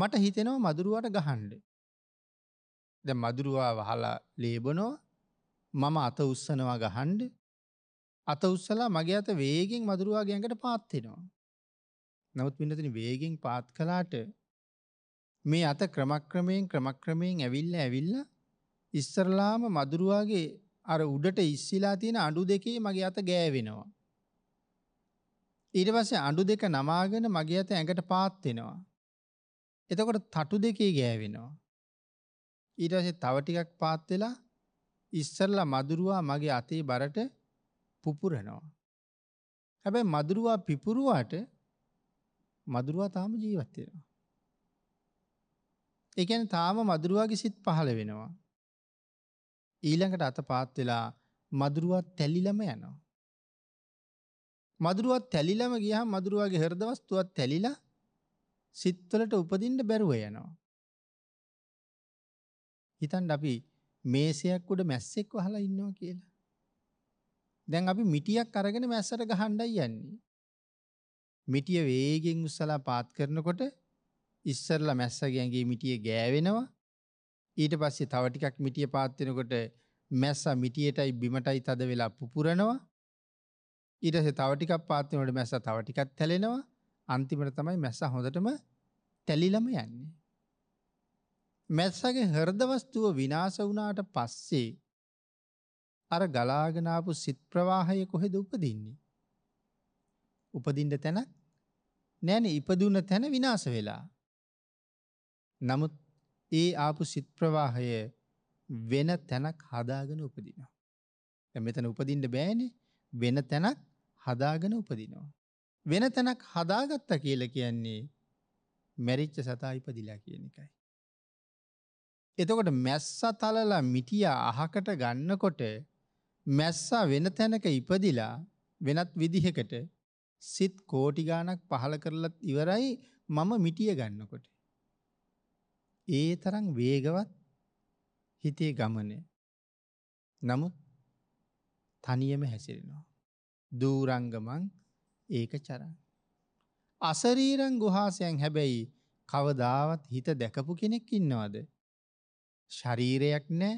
Speaker 2: මට හිතෙනවා මදුරුවට ගහන්න. දැන් මදුරුවා වහලා ලේබනවා මම අත උස්සනවා ගහන්න අත උස්සලා මගේ අත වේගෙන් මදුරුවා ගෑඟට පාත් වෙනවා. නමුත් මින්නතනි වේගෙන් පාත් කළාට මේ අත ක්‍රමක්‍රමයෙන් ක්‍රමක්‍රමයෙන් ඇවිල්ලා ඇවිල්ලා ඉස්සරලාම මදුරුවාගේ අර උඩට ඉස්සිලා තියෙන අඬු දෙකේ මගේ අත ගෑවෙනවා. ඊට පස්සේ අඬු දෙක නමාගෙන මගේ අත ඇඟට පාත් වෙනවා. එතකොට තටු දෙකේ ගෑවෙනවා. ඊට පස්සේ තව ටිකක් පාත් වෙලා ඉස්සරලා මදුරුවා මගේ අතේ බරට පුපුරනවා. හැබැයි මදුරුවා පිපුරුවාට මදුරුවා තාම ජීවත් වෙනවා. එකැන තාම මදුරුවගේ සිත් පහළ වෙනවා. ඊළඟට අත පාත් වෙලා මදුරුවත් තැලිලම යනවා. මදුරුවත් තැලිලම ගියහම මදුරුවගේ හෘදවස්තුවත් තැලිලා සිත්වලට උපදින්න බැරුව යනවා. හිතන් අපි මේසයක් උඩ මැස්සෙක් වහලා ඉන්නවා කියලා. දැන් අපි මිටියක් අරගෙන මැස්සට ගහණ්ඩයි යන්නේ. මිටිය වේගෙන් උස්සලා පාත් කරනකොට ඉස්සරලා මැස්සගේ ඇඟේ මිටිය ගෑවෙනවා. ඊට පස්සේ තව ටිකක් මිටිය පාත් වෙනකොට මැස්සා මිටියටයි බිමටයි තද වෙලා පුපුරනවා. ඊට පස්සේ තව ටිකක් පාත් වෙනකොට මැස්සා තව ටිකක් තැලෙනවා. අන්තිමට තමයි මැස්සා හොඳටම තැලිලම යන්නේ. මැස්සගේ හෘද වස්තුව විනාශ වුණාට පස්සේ අර ගලාගෙන ආපු සිත් ප්‍රවාහය කොහෙද උපදින්නේ? උපදින්න තැනක් නැහැනේ. ඉපදුන තැන විනාශ වෙලා. නමුත් ඒ ආපු සිත් ප්‍රවාහය වෙන තැනක් හදාගෙන උපදිනවා. මෙතන උපදින්න බෑනේ වෙන තැනක් හදාගෙන උපදිනවා. වෙන තැනක් හදාගත්තා කියල කියන්නේ මැරිච්ච සතා ඉපදිලා කියන එකයි. එතකොට මැස්සා තලලා මිටිය අහකට ගන්නකොට මැස්සා වෙන තැනක ඉපදිලා වෙනත් විදිහකට සිත් කෝටි ගානක් පහල කරලත් ඉවරයි මම මිටිය ගන්නකොට. ඒ තරම් වේගවත් හිතේ ගමනය. නමුත් තනියම හැසිරෙනවා. දූරංගමන් ඒක චරන්. අසරීරං ගුහාසයන් හැබැයි කවදාවත් හිත දැකපු කෙනෙක් ඉන්නවද. ශරීරයක් නෑ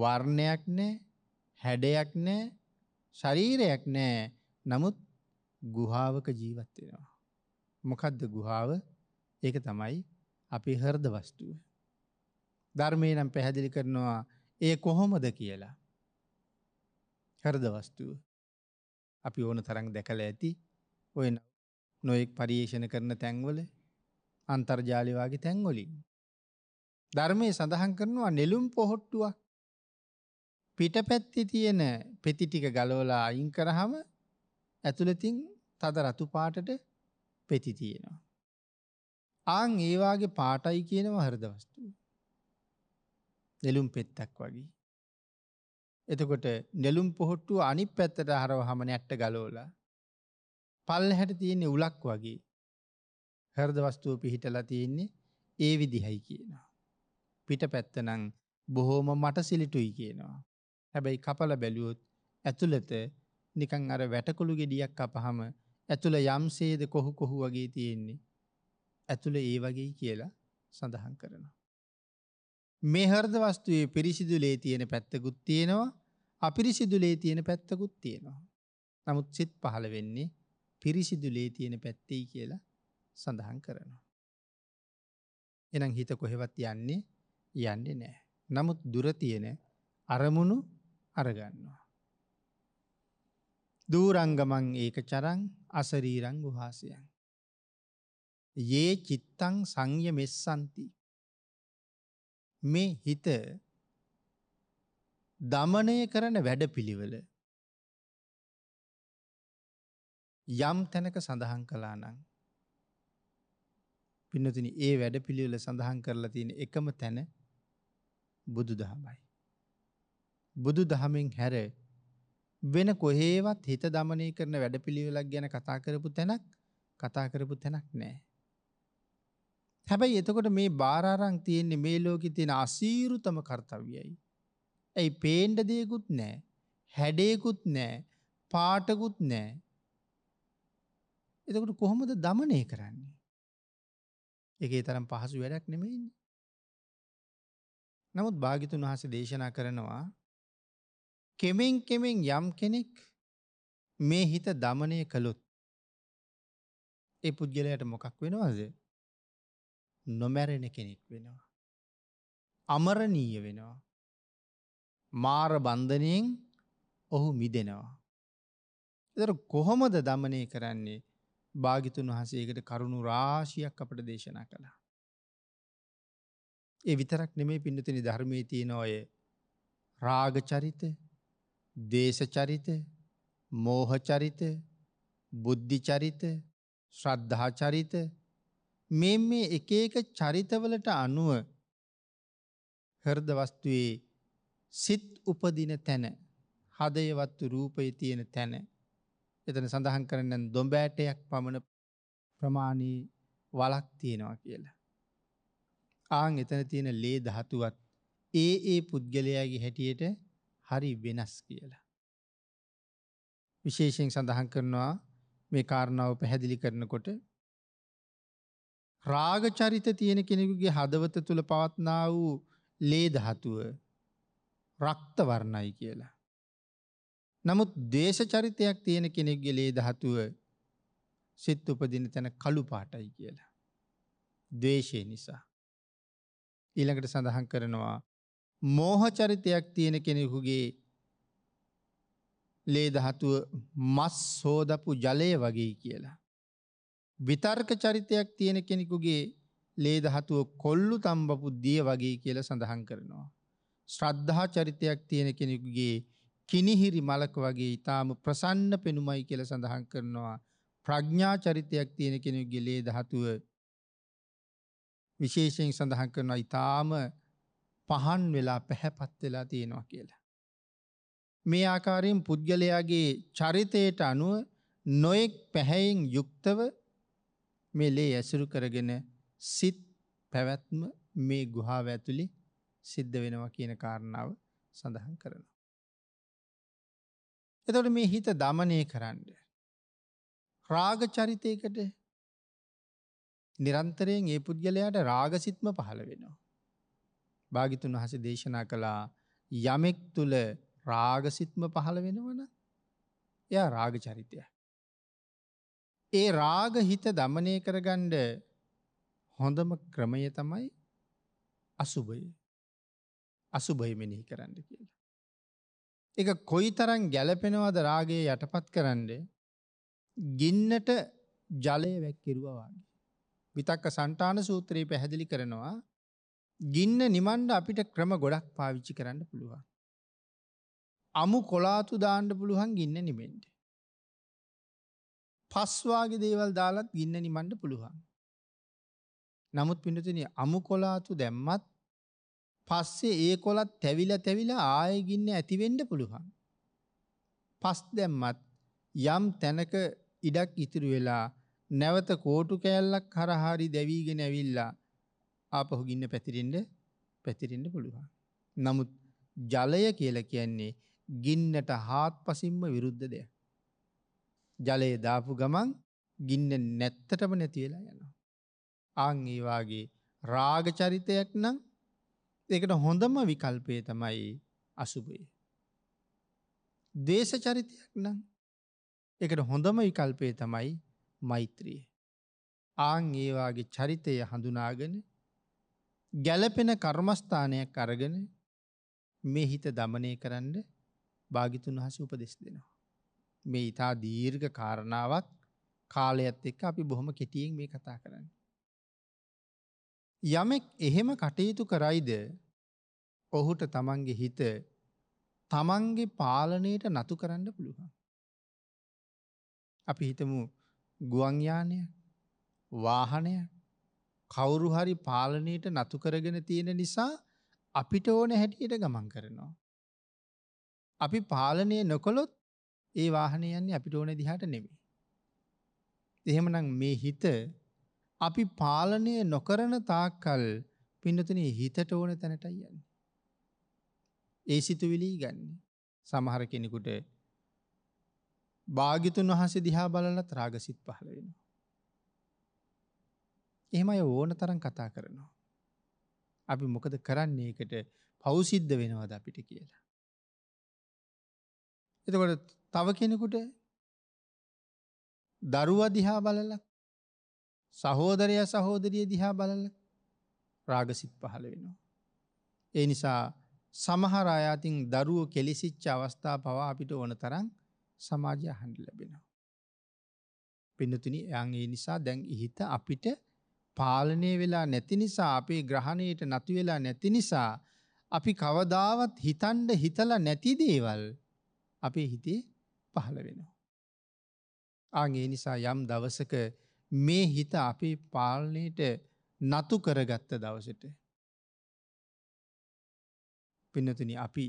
Speaker 2: වර්ණයක් නෑ හැඩයක් නෑ ශරීරයක් නෑ නමුත් ගුහාවක ජීවත්වෙනවා. මොකදද ගුහාාව ඒක තමයි අපි හර්ද වස්තුව. ධර්මය නම් පැහැදිලි කරනවා ඒ කොහොමද කියලා. හරද වස්තුව. අපි ඕන තරං දැකල ඇති ඔය නොයෙක් පරියේෂණ කරන තැන්වල අන්තර්ජාලිවාගේ තැන්වොලින්. ධර්මය සඳහන් කරනවා නෙලුම් පොහොට්ටුවක් පිට පැත්ති තියෙන පෙතිටික ගලෝලා අයින් කරහම ඇතුළතින් තද රතුපාටට පෙති තියෙනවා. ආං ඒවාගේ පාටයි කියනවා හරදවස්තු. නෙලුම් පෙත්තක් වගේ. එතකොට නෙලුම් පොහොට්ටුව අනි පැත්තට හරව හම නැට්ට ගලෝල. පල්ල හැට තියෙන්නේ උලක් වගේ. හරදවස්තුව පිහිටලා තියෙන්නේ ඒ විදිහයි කියනවා. පිට පැත්තනං බොහෝම මට සිලිටුයි කියනවා. හැබැයි කපල බැලුවොත් ඇතුළත නිකං අර වැටකුළු ගෙඩියක් අපහම ඇතුළ යම්සේද කොහු කොහු වගේ තියෙන්නේ ඇතුළ ඒ වගේ කියලා සඳහන් කරනවා. මේ හර්ද වස්තුයේ පිරිසිදුලේ තියෙන පැත්තකුත් තියෙනවා අපිරිසිදුලේ තියෙන පැත්තකුත් තියෙනවා. නමුත් සිත් පහළ වෙන්නේ පිරිසිදුලේ තියෙන පැත්තෙයි කියලා සඳහන් කරනවා. එනම් හිත කොහෙවත් යන්නේ යන්නේ නෑ. නමුත් දුරතියෙන අරමුණු අරගන්නවා. දූරංගමං ඒක චරං අසරීරං ගුහාසියන්. ඒ චිත්තං සංය මෙස්සන්ති. මේ හිත දමනය කරන වැඩ පිළිවෙල යම් තැනක සඳහන් කලා නං. පිනතින ඒ වැඩ පිළිවෙල සඳහන් කරලා තියෙන එකම තැන බුදු දහමයි. බුදු දහමෙන් හැර වෙන කොහේවත් හිත දමනය කරන වැඩ පිළිවෙලක් ගැන කතා කරපු තැනක් කතා කරපු තැනක් නෑ. හැබැයි එතකොට මේ බාරාරං තියෙන්නේ මේ ලෝකෙ තියෙන අසීරුතම කර්තව්‍යයි. ඇයි පේන්ඩ දෙයකුත් නෑ. හැඩයකුත් නෑ. පාටකුත් නෑ. එතකොට කොහොමද දමනය කරන්නේ. එකේ තරම් පහසු වැඩක් නෙමෙයින්නේ. නමුත් භාගිතුන් වහස දේශනා කරනවා කෙමෙන් කෙමෙන් යම් කෙනෙක් මේ හිත දමනය කළොත් ඒ පුද්ගලයට මොකක් වෙනවාද නොමැරෙන කෙනෙක් වෙනවා. අමරණීය වෙනවා. මාර බන්ධනයෙන් ඔහු මිදෙනවා. එදර කොහොමද දමනය කරන්නේ භාගිතුන් වහසේකට කරුණු රාශියක් අපට දේශනා කළා. ඒ විතරක් නෙමේ පිඩතින ධර්මය තියෙන ඔය රාගචරිත දේශචරිත මෝහචරිත බුද්ධිචරිත ශ්‍රද්ධාචරිත මේ මේ එක එක චරිතවලට අනුව හෘද වස්තුවේ සිත් උපදින තැන හදයවත්තු රූපය තියෙන තැන එතන සඳහන් කරන්න දොඹෑටයක් පමණ ප්‍රමාණී වලක් තියෙනවා කියලා. ආං එතන තියෙන ලේ දහතුවත් ඒ ඒ පුද්ගලයාගේ හැටියට හරි වෙනස් කියලා. විශේෂයෙන් සඳහන් කරනවා මේ කාරණාව පැහැදිලි කරනකොට රාග චරිත තියෙන කෙනෙකුගේ හදවත තුළ පවත්නා වූ ලේ ධාතුව රක්ත වර්ණයි කියලා. නමුත් දේශ චරිතයක් තියෙන කෙනෙක්ගේ ලේ ධාතුව සිත් උපදින තැන කළු පාටයි කියලා. ද්වේෂය නිසා. ඊළඟට සඳහන් කරනවා මෝහ චරිතයක් තියෙන කෙනෙකුගේ ලේ දහතුව මස් සෝදපු ජලය වගේ කියලා. විතර්ක චරිතයක් තියෙන කෙනෙකුගේ ලේ දහතුව කොල්ලු තම්බපු දිය වගේ කියලා සඳහන් කරනවා. ශ්‍රද්ධහා චරිතයක් තියෙන කෙනෙකුගේ කිනිහිරි මලක වගේ ඉතාම ප්‍රසන්න පෙනුමයි කියල සඳහන් කරනවා ප්‍රඥා චරිතයක් තියෙන කෙනෙකුගේ ලේ දහතුව විශේෂයෙන් සඳහන් කරනවා ඉතාම පහන් වෙලා පැහැපත් වෙලා තියෙනවා කියලා. මේ ආකාරයෙන් පුද්ගලයාගේ චරිතයට අනුව නොයෙක් පැහැයින් යුක්තව මේ ලේ ඇසුරු කරගෙන සිත් පැවැත්ම මේ ගුහාව ඇතුළි සිද්ධ වෙනවා කියන කාරණාව සඳහන් කරනවා. එතොට මේ හිත දමනය කරන්න. රාග චරිතයකට නිරන්තරයෙන් ඒ පුද්ගලයාට රාගසිත්ම පහළ වෙනවා. භාගිතුන් වහස දේශනා කළා යමෙක් තුළ රාගසිත්ම පහළ වෙනවන එයා රාග චරිතයක්. ඒ රාග හිත දමනය කරගණ්ඩ හොඳම ක්‍රමය තමයි අසුභය අසුභයමෙනෙහි කරන්න කියලා. එක කොයි තරන් ගැලපෙනවද රාගේ යටපත් කරන්න ගින්නට ජලය වැැක්කිරුවවාගේ. විතක්ක සන්ටාන සූත්‍රයේ පැහැදිලි කරනවා ගින්න නිමන්ඩ අපිට ක්‍රම ගොඩක් පාවිච්චි කරන්න පුළුවන්. අමු කොලාතු දාණ්ඩ පුළුවන් ගින්න නිමෙන්ට. පස්වාගේ දේවල් දාලත් ගින්න නිමන්ඩ පුළුවන්. නමුත් පිඩතින අමු කොලාතු දැම්මත් පස්සේ ඒ කොලත් තැවිල තැවිල ආයගින්න ඇතිවෙන්ඩ පුළුවන්. පස් දැම්මත් යම් තැනක ඉඩක් ඉතිරු වෙලා නැවත කෝටු කෑල්ලක් හරහාරි දැවීගෙන ඇවිල්ලා ආපහු ගින්න පැතිරෙන්ඩ පැතිරෙන්ඩ පුළුවන්. නමුත් ජලය කියල කියන්නේ ගින්නට හාත් පසිම්ම විරුද්ධ දෙයක්. ජලය දාපු ගමන් ගින්න නැත්තටම නැතිවෙලා යනවා. ආං ඒවාගේ රාග චරිතයක් නම් ඒකට හොඳම විකල්පය තමයි අසුභය. දේශ චරිතයක් නම් එකට හොඳම විකල්පය තමයි මෛත්‍රිය. ආං ඒවාගේ චරිතය හඳුනාගෙන ගැලපෙන කර්මස්ථානයක් අරගෙන මේ හිත දමනය කරන්න භාගිතුන් හස උපදෙස් දෙනවා. මේ ඉතා දීර්ඝ කාරණාවක් කාලයත් එක්ක අපි බොහොම කෙටියෙන් මේ කතා කරන්න. යමෙක් එහෙම කටයුතු කරයිද ඔහුට තමන්ගේ හිත තමන්ගේ පාලනයට නතු කරන්න පුළුවන්. අපි හිතමු ගුවන්යානය වාහනය කවුරු හරි පාලනයට නතු කරගෙන තියෙන නිසා අපිට ඕන හැටියට ගමන් කරනවා. අපි පාලනය නොකොළොත් ඒ වාහනය යන්නේ අපිට ඕන දිහාට නෙමේ. එහෙමනම් මේ හිත අපි පාලනය නොකරන තාක්කල් පින්නතුන හිතට ඕන තැනටයි යන්නේ. ඒ සිතුවිලි ගන්නේ. සමහර කෙනෙකුට භාගිතුන් වහන්සේ දිහා බලලත් රාගසිත පහළ වෙනවා. එහෙම අය ඕන තරම් කතා කරනවා. අපි මොකද කරන්නේ එකට පෞසිද්ධ වෙනවද අපිට කියලා. එතකොට තව කෙනෙකුට දරුවා දිහා බලල සහෝදරය සහෝදරිය දිහා බලල රාගසිත් පහළ වෙනවා. ඒ නිසා සමහර අයාතින් දරුව කෙලිසිච්ච අවස්ථා පවා අපිට ඕන තරන් සමාජය හඬ ලැබෙනවා. පිනතුනි යන් ඒ නිසා දැන් ඉහිත අපිට පාලනය වෙලා නැති නිසා අපේ ග්‍රහණයට නතු වෙලා නැති නිසා අපි කවදාවත් හිතන්ඩ හිතල නැති දේවල් අපේ හිතේ පහළ වෙනවා. ආගේ නිසා යම් දවසක මේ හිත අපි පාලනයට නතු කරගත්ත දවසට. පින්නතුනි අපි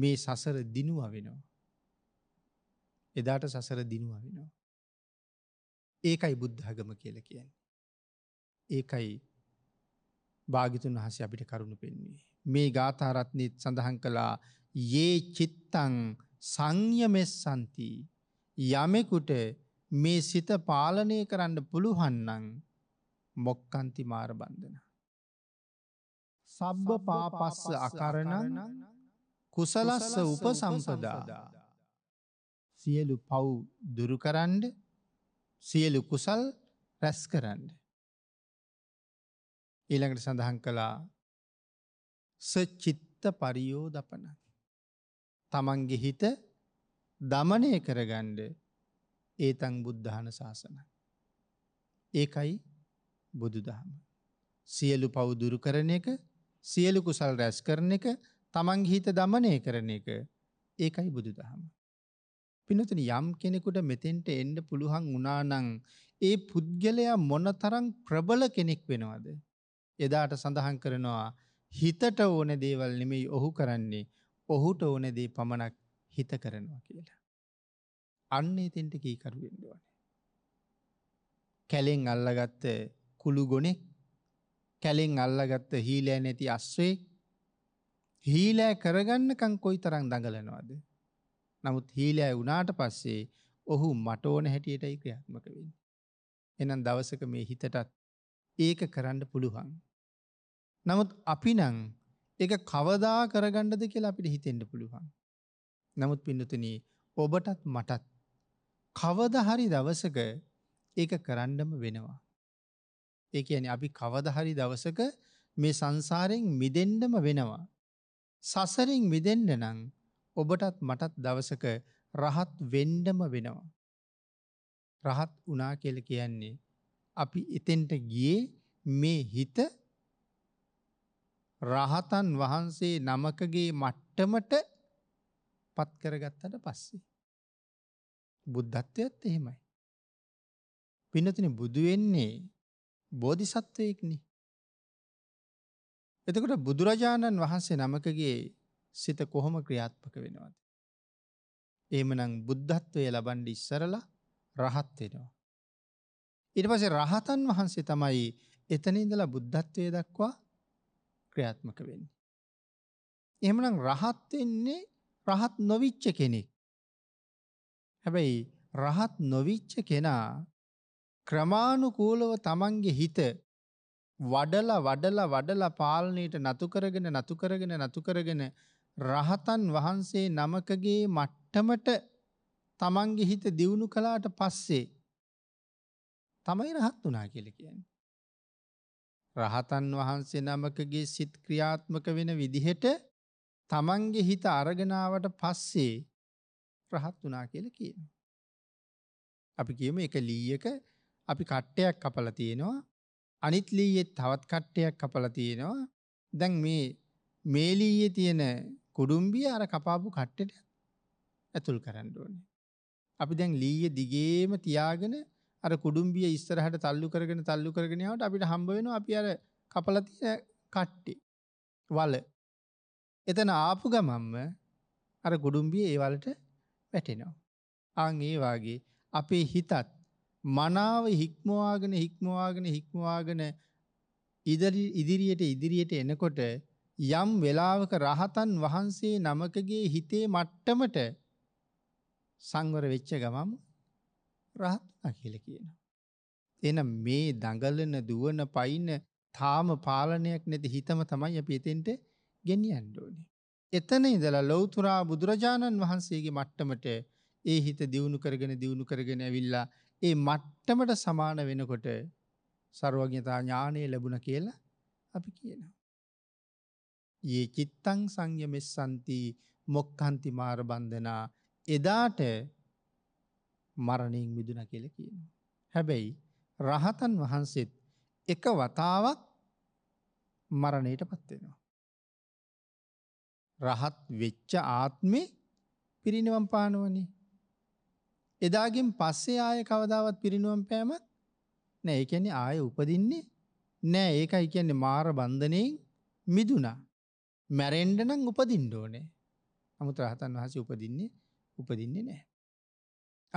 Speaker 2: මේ සසර දිනුව වෙනවා. එදාට සසර දිනුව වෙනවා. ඒකයි බුද්ධගම කියල කියන්න. ඒකයි භාගිතුන් වහස අපිට කරුණු පෙන්න්නේ. මේ ගාථාරත්නත් සඳහන් කළා ඒ චිත්තං සංයමෙස්සන්ති යමෙකුට මේ සිත පාලනය කරන්න පුළුවන්නං මොක්කන්ති මාර බන්ධන. සබ්බ පාපස්ස අකරණන් කුසලස්ස උපසම්පදා සියලු පව් දුරුකරන්ඩ සියලු කුසල් රැස් කරන්න. ඊළඟට සඳහන් කළා සච්චිත්ත පරියෝ දපනත්. තමන්ගේ හිත දමනය කරගන්ඩ ඒතන් බුද්ධාන ශාසන. ඒකයි බුදුදහම. සියලු පවුදුරු කරන එක සියලු කුසල් රැස් කරන එක තමන් හිත දමනය කරන එක ඒකයි බුදුදහම. පිනොතන යම් කෙනෙකුට මෙතෙන්ට එන්ඩ පුළුවන් උනානං ඒ පුද්ගලයා මොන තරං ප්‍රබල කෙනෙක් වෙනවාද. එදාට සඳහන් කරනවා හිතට ඕන දේවල් නෙමෙයි ඔහු කරන්නේ ඔහුට ඕනෙදේ පමණක් හිත කරනවා කියලා. අන්න එතෙන්ට කීකරුවෙන්ඩුවන. කැලෙෙන් අල්ලගත්ත කුළු ගොනෙක් කැලෙෙන් අල්ලගත්ත හීලෑ නැති අස්වේ හීලෑ කරගන්නකං කොයි තරං දඟලනවාද. නමුත් හීලෑ වනාට පස්සේ ඔහු මටඕන හැටියටයි ක්‍රියාත්මක වෙන්. එනම් දවසක මේ හිතටත් ඒක කරන්න පුළුවන්. නමුත් අපි නං එක කවදා කරගණ්ඩද කියලා අපිට හිතෙන්ට පුළුවන්. නමුත් පින්නතුන ඔබටත් මටත්. කවද හරි දවසක ඒක කරන්ඩම වෙනවා. ඒ ඇන අපි කවදහරි දවසක මේ සංසාරෙන් මිදෙන්ඩම වෙනවා. සසරින් මිදෙන්ඩ නං ඔබටත් මටත් දවසක රහත් වෙන්ඩම වෙනවා. රහත් වනා කෙල කියන්නේ. අපි එතෙන්ට ගියේ මේ හිත රහතන් වහන්සේ නමකගේ මට්ටමට පත්කරගත්තට පස්සේ. බුද්ධත්වයත් එහෙමයි. පිනතින බුදුවෙන්නේ බෝධිසත්වයෙක්නි. එතකොට බුදුරජාණන් වහන්සේ නමකගේ සිත කොහොම ක්‍රියාත්මක වෙනවාද. ඒමනං බුද්ධත්වය ලබන්ඩ ඉස්සරලා රහත් වෙනවා. ඉට පසේ රහතන් වහන්සේ තමයි එතනඉඳලා බුද්ධත්වය දක්වා ක්‍රියාත්මක වෙන්නේ. එහෙමනම් රහත් වෙන්නේ රහත් නොවිච්ච කෙනෙක්. හැබැයි රහත් නොවිච්ච කෙනා ක්‍රමානුකූලව Tamange හිත වඩලා වඩලා වඩලා පාලනයට නතු කරගෙන නතු කරගෙන නතු කරගෙන රහතන් වහන්සේ නමකගේ මට්ටමට Tamange හිත දියුණු කළාට පස්සේ තමයි රහත් වුණා කියලා කියන්නේ. රහතන් වහන්සේ නමකගේ සිත් ක්‍රියාත්මක වෙන විදිහට තමන්ගේ හිත අරගෙනාවට පස්සේ රහත් වනා කියල කියන. අපි කියම එක ලීයක අපි කට්ටයක් කපල තියෙනවා අනිත් ලීයෙත් තවත් කට්ටයක් කපල තියෙනවා දැන් මේ මේලීයේ තියෙන කුඩුම්බිය අර කපාපු කට්ටට ඇතුල් කරන්න ඕනේ. අපි දැන් ලීය දිගේම තියාගෙන අර කුඩුම්බිය ඉස්සරහට තල්ලු කරගෙන තල්ලු කරගෙන යනකොට අපිට හම්බ වෙනවා අපි අර කපලා තියෙන කට්ටි වල. එතන ආපු ගමන්ම අර කුඩුම්බිය ඒ වලට වැටෙනවා. ආන් ඒ වාගේ අපේ හිතත් මනාව හික්මවාගෙන හික්මවාගෙන හික්මවාගෙන ඉදිරි ඉදිරියට ඉදිරියට එනකොට යම් වෙලාවක රහතන් වහන්සේ නමකගේ හිතේ මට්ටමට සංවර වෙච්ච ගමම් රහත්නා කියල කියනවා. එන මේ දඟලන දුවන පයින්න තාම පාලනයක් නැති හිතම තමයි අප එතෙන්ට ගෙනියන්න ඕනේ. එතන ඉඳලා ලෞතුරා බුදුරජාණන් වහන්සේගේ මට්ටමට ඒ හිත දියුණු කරගෙන දියුණු කරගෙන ඇවිල්ලා ඒ මට්ටමට සමාන වෙනකොට සරුවඥතා ඥානය ලැබුණ කියලා අපි කියනවා. ඒ චිත්තං සංයමෙස්සන්ති මොක්කන්ති මාර බන්ධනා එදාට මරණයෙන් මිදුන කියල කියන. හැබැයි රහතන් වහන්සේත් එක වතාවක් මරණයට පත්වෙනවා. රහත් වෙච්ච ආත්මේ පිරිනිවම් පානුවනි. එදාගෙන් පස්සේ ආය කවදාවත් පිරිනුවම් පෑමත් නෑ එකන්නේ ආය උපදින්නේ නෑ ඒකයි කියන්නේ මාර බන්ධනයෙන් මිදුනා. මැරෙන්ඩ නම් උපදින්ඩෝනේ අමුත් රහතන් වහස උපදින්නේ උපදින්නේ නෑ.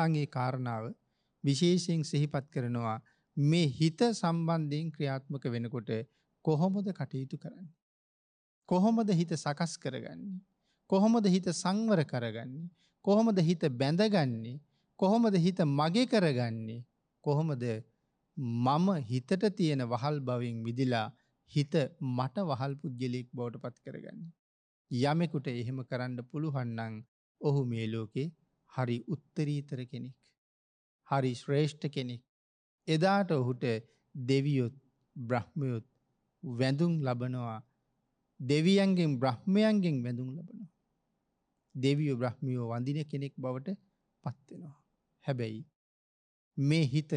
Speaker 2: අගේ කාරණාව විශේෂයෙන් සිහිපත් කරනවා මේ හිත සම්බන්ධයෙන් ක්‍රියාත්මක වෙනකොට කොහොමද කටයුතු කරන්න. කොහොමද හිත සකස් කරගන්නේ. කොහොමද හිත සංවර කරගන්නේ. කොහොමද හිත බැඳගන්නේ. කොහොමද හිත මගේ කරගන්නේ. කොහොමද මම හිතට තියෙන වහල් බවින් විදිලා හිත මට වහල් පුද්ගලෙක් බවට පත් කරගන්න. යමෙකුට එහෙම කරන්න පුළුහන්නං ඔහු මේ ලෝකේ හරි උත්තරීතර කෙනෙක්. හරි ශ්‍රේෂ්ඨ කෙනෙක්. එදාට ඔහුට දෙවියොත් බ්‍රහ්මයොත් වැඳුම් ලබනවා දෙවියන්ගෙන් බ්‍රහ්මයන්ගෙන් වැඳුම් ලබනවා. දෙවියෝ බ්‍රහ්මියෝ වඳින කෙනෙක් බවට පත්වෙනවා. හැබැයි මේ හිත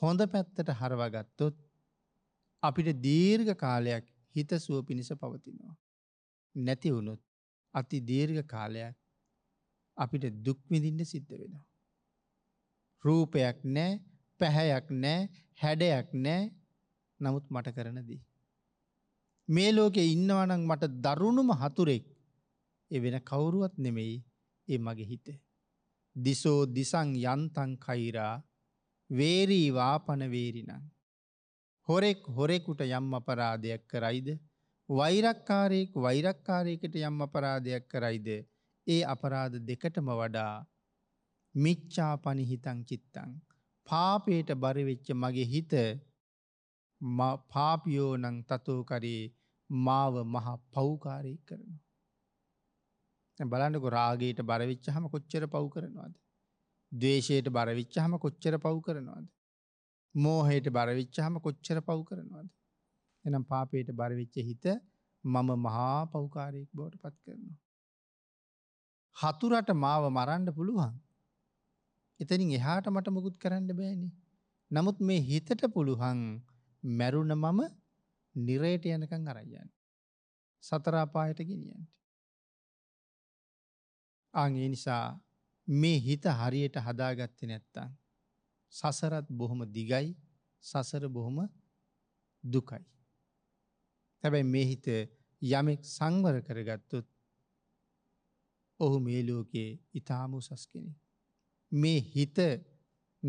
Speaker 2: හොඳ පැත්තට හරවගත්තොත් අපිට දීර්ඝ කාලයක් හිත සුව පිණිස පවතිනවා. නැතිවුණොත් අති දීර්ඝ කාලයක් අපිට දුක්විඳින්න සිද්ධ වෙනවා. රූපයක් නෑ පැහැයක් නෑ හැඩයක් නෑ නමුත් මට කරනදී. මේ ලෝකෙ ඉන්නවනං මට දරුණුම හතුරෙක් එ වෙන කවුරුවත් නෙමෙයි ඒ මගේ හිත. දිසෝ දිසං යන්තං කයිරා වේරීවා පනවේරිනං. හොරෙක් හොරෙකුට යම් අපරාධයක් කරයිද වෛරක්කාරයෙක් වෛරක්කාරයකට යම් අපරාධයක් කරයිද ඒ අපරාධ දෙකටම වඩා මිච්චා පනිහිතං චිත්තං. පාපයට බරිවෙච්ච මගේ හිත පාපියෝනං තතුූකරේ මාව මහා පෞකාරය කරන. බලන්නක රාගේට බරවිච්ච හම කොච්චර පව් කරනවාද. දේශයට බරවිච්ච හම කොච්චර පව් කරනවාද. මෝහයට බරවිච්ච හම කොච්චර පව් කරනවාද. එනම් පාපයට බරවිච්ච හිත මම මහා පෞකාරයෙක් බෝට පත් කරනවා. හතුරට මාව මරණ්ඩ පුළුවන්. එතනින් එහාට මට මුකුත් කරන්න බෑනි. නමුත් මේ හිතට පුළුහන් මැරුණ මම නිරේට යනකං අරයන්. සතරාපායට ගෙනියන්ට. අගේ නිසා මේ හිත හරියට හදාගත්ත නැත්තන්. සසරත් බොහොම දිගයි සසර බොහොම දුකයි. හැබැයි මේ හිත යමෙක් සංවර කරගත්තුත් ඔහු මේ ලෝකයේ ඉතාම උසස් කෙනෙ. මේ හිත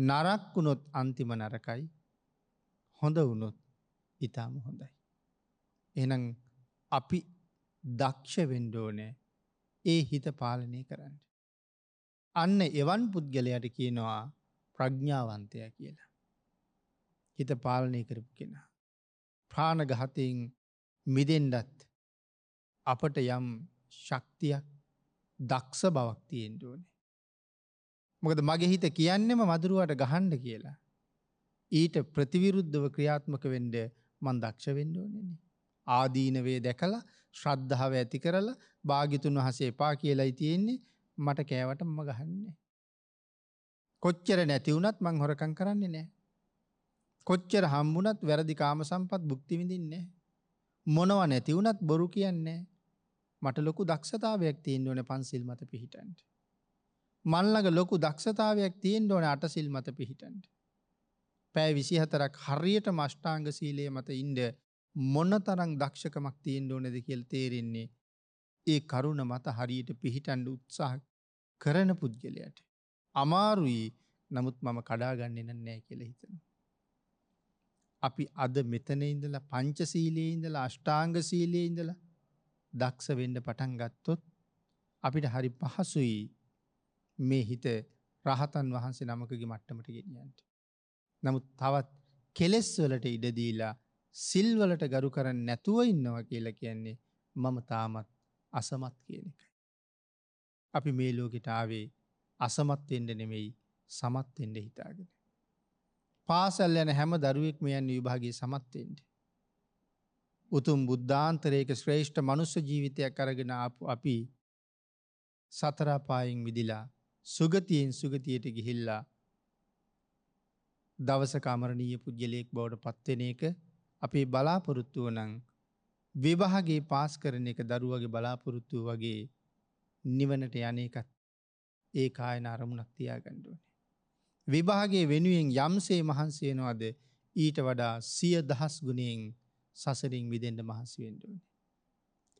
Speaker 2: නරක් වුණොත් අන්තිම නරකයි හොඳ වුණොත් ඉතාම හොඳයි. එනම් අපි දක්ෂ වෙන්ඩෝනෑ ඒ හිත පාලනය කරන්න. අන්න එවන් පුද්ගලයට කියනවා ප්‍රඥාවන්තය කියලා. හිත පාලනය කරපු කෙනා. ප්‍රාණගහතයෙන් මිදෙන්ඩත් අපට යම් ශක්තියක් දක්ෂ බවක් තියෙන්ට ඕනේ. මොකද මගේ හිත කියන්නෙම මදුරුවට ගහන්ඩ කියලා. ඊට ප්‍රතිවිරුද්ධව ක්‍රියාත්මක වෙන්ඩ මන් දක්ෂ වෙන්ඩ ඕනෙන. ආදීනවේ දැකලා ශ්‍රද්ධාව ඇති කරලා භාගිතුන් වහසේ පා කියලයි තියෙන්නේ මට කෑවට ම ගහන්නේ. කොච්චර නැතිවුනත් මං හොරකං කරන්නේ නෑ. කොච්චර හම්බුනත් වැරදිකාම සම්පත් බුක්තිවිඳින්නේ. මොනව නැතිවුනත් බොරු කියන්නේ. මට ලොකු දක්ෂතාවයක් තියෙන් ඕන පන්සිල් මත පිහිටන්ට. මල්ලඟ ලොකු දක්ෂතාවයක් තියෙන් ඕන අටසිල් මත පිහිටන්ට. පෑ විසි හතරක් හරියට මෂ්ඨාංග සීලය මත ඉන්ඩ මොන්න තරං දක්ෂකමක් තියෙන් ඕනෙද කියල් තේරෙන්නේ. ඒ කරුණ මත හරියට පිහිටන්ඩ උත්සාහ කරන පුද්ගලයට. අමාරුයි නමුත් මම කඩාගන්නෙන නෑ කියල හිතන. අපි අද මෙතන ඉඳලා පංචසීලයේ ඉඳලා අෂ්ඨාංග සීලයේ ඉඳලා දක්ෂ වෙන්න පටන් ගත්තොත් අපිට හරි පහසුයි මේ හිත රහතන් වහන්සේ නමකගේ මට්ටමට ගෙනියන්ට. නමුත් තවත් කෙලෙස්වලට ඉඩදීලා සිල්වලට ගරු කරන්න නැතුව ඉන්නව කියලා කියන්නේ මම තාමත් අසමත් කියන එකයි. අපි මේ ලෝකෙට ආවේ අසමත්වෙන්ට නෙමෙයි සමත්වෙන්ට හිතාගෙන. පාසල් යන හැම දරුවෙක් මෙයන් විභාගේ සමත්වෙන්ට. උතුම් බුද්ධාන්තරයක ශ්‍රේෂ්ඨ මනුස්ස ජීවිතයක් අරගෙන ආපු අපි සතරාපායෙන් විදිලා සුගතියෙන් සුගතියට ගිහිල්ලා දවසකාමරණීය පුද්ගලයෙක් බවට පත්වෙන එක අපේ බලාපොරොත්තුව නං විවාහගේ පාස් කරන එක දරුවගේ බලාපොරොත්තුව වගේ නිවනට යනකත් ඒ කායන අරමුණක් තියාගණ්ඩුවන. විභාගේ වෙනුවෙන් යම්සේ මහන්සේනවාද ඊට වඩා සිය දහස් ගුණයෙන් සසරින් විදෙන්ට මහසි වෙන්ඩුවන.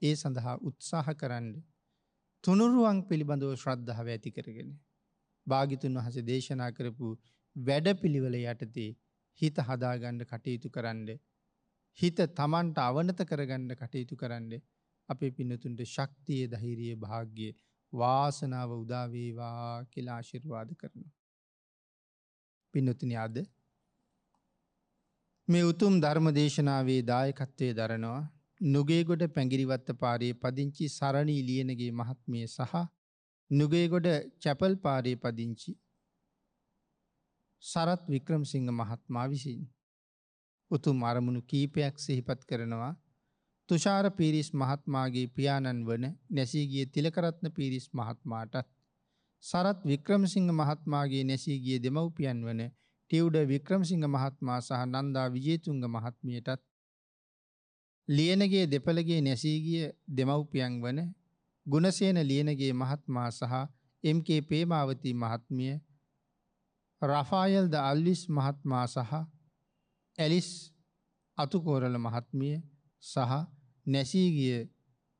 Speaker 2: ඒ සඳහා උත්සාහ කරන්න තුනුරුවන් පිළිබඳව ශ්‍රද්ධාව ඇති කරගෙන. භාගිතුන් වහස දේශනා කරපු වැඩ පිළිවල යටතේ හිත හදාගණ්ඩ කටයුතු කරන්න. හිත තමන්ට අවනත කරගණ්ඩ කටයුතු කරන්න අපේ පින්නතුන්ට ශක්තිය දහිරිය භාග්‍ය වාසනාව උදාවේවා කියලා ආශිර්වාද කරනු. පින්නතුනි අද මේ උතුම් ධර්ම දේශනාවේ දායකත්වය දරනවා නුගේගොඩ පැගිරිවත්ත පාරයේ පදිංචි සරණී ලියනගේ මහත්මිය සහ නුගේගොඩ චැපල් පාරයේ පදිංචි සරත් වික්‍රම්සිංහ මහත්මා විසින්. උතුම් අරමුණු කීපයක් සිහිපත් කරනවා තුෂාර පිරිස් මහත්මාගේ පියාණන් වන නැසීගිය තිලකරත්න පිරිස් මහත්මාටත් සරත් වික්‍රමසිංහ මහත්මාගේ නැසීගිය දෙමව්පියන් වන ටිව්ඩ වික්‍රමසිංහ මහත්මයා සහ නන්දා විජේතුංග මහත්මියටත් ලියනගේ දෙපළගේ නැසී ගිය දෙමව්පියන් වන ගුණසේන ලියනගේ මහත්මයා සහ එම්.කේ. පේමාවති මහත්මිය රෆායල් ද අල්විස් මහත්මයා සහ ඇලිස් අතුකෝරල මහත්මිය සහ නැසී ගිය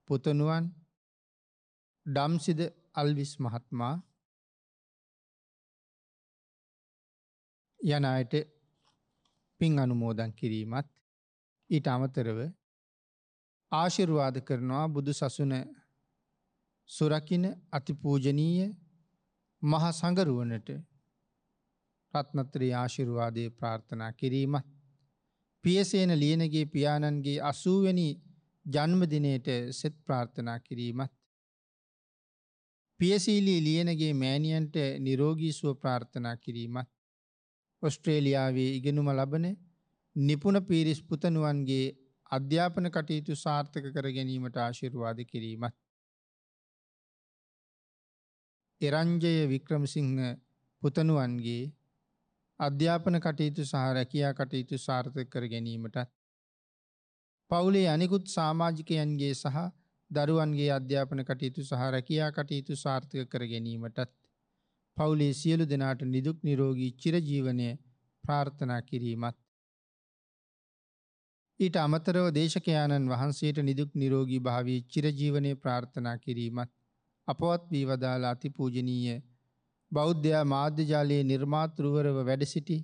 Speaker 2: පුතණුවන් ඩම්සිද අල්විස් මහත්මයා යන අයට පින් අනුමෝදන් කිරීමත් ඊට අමතරව ආශිර්වාද කරනවා බුදු සසුන සුරකින අතිපූජනීය මහ සඟරුවනට රත්නත්‍රී ආශිර්වාදය ප්‍රාර්ථනා කිරීමත් පියසේන ලියනගේ පියාණන්ගේ අසූවැනි ජන්මදිනයට සෙත් ප්‍රාර්ථනා කිරීමත් පියසීලී ලියනගේ මෑණියන්ට නිරෝගී සුව ප්‍රාර්ථනා කිරීමත් ඔස්ට්‍රේලියාවේ ඉගෙනුම ලබන නිපුණ පීරිස් පුතනුවන්ගේ අධ්‍යාපන කටයුතු සාර්ථක කර ගැනීමට ආශිර්වාද කිරීමත්. එරංජය වික්‍රමසිංහ පුතනුවන්ගේ අධ්‍යාපන කටයුතු සහ රැකියා කටයුතු සාර්ථක කර ගැනීමටත්. පවුලේ අනිකුත් සාමාජිකයන්ගේ සහ දරුවන්ගේ අධ්‍යාපන කටයුතු සහ රැකියා කටයුතු සාර්ථක කර ගැනීමටත්. පවුලේ සියලු දෙනාට නිදුක් නිරෝගී චිරජීවනය ප්‍රාර්ථනා කිරීමත් ඊට අමතරව දේශකයාණන් වහන්සේට නිදුක් නිරෝගී භාවී චිරජීවනය ප්‍රාර්ථනා කිරීමත් අපවත් වී වදාලා අතිපූජනීය බෞද්ධයා මාධ්‍යජාලයේ නිර්මාතෘවරව වැඩ සිටි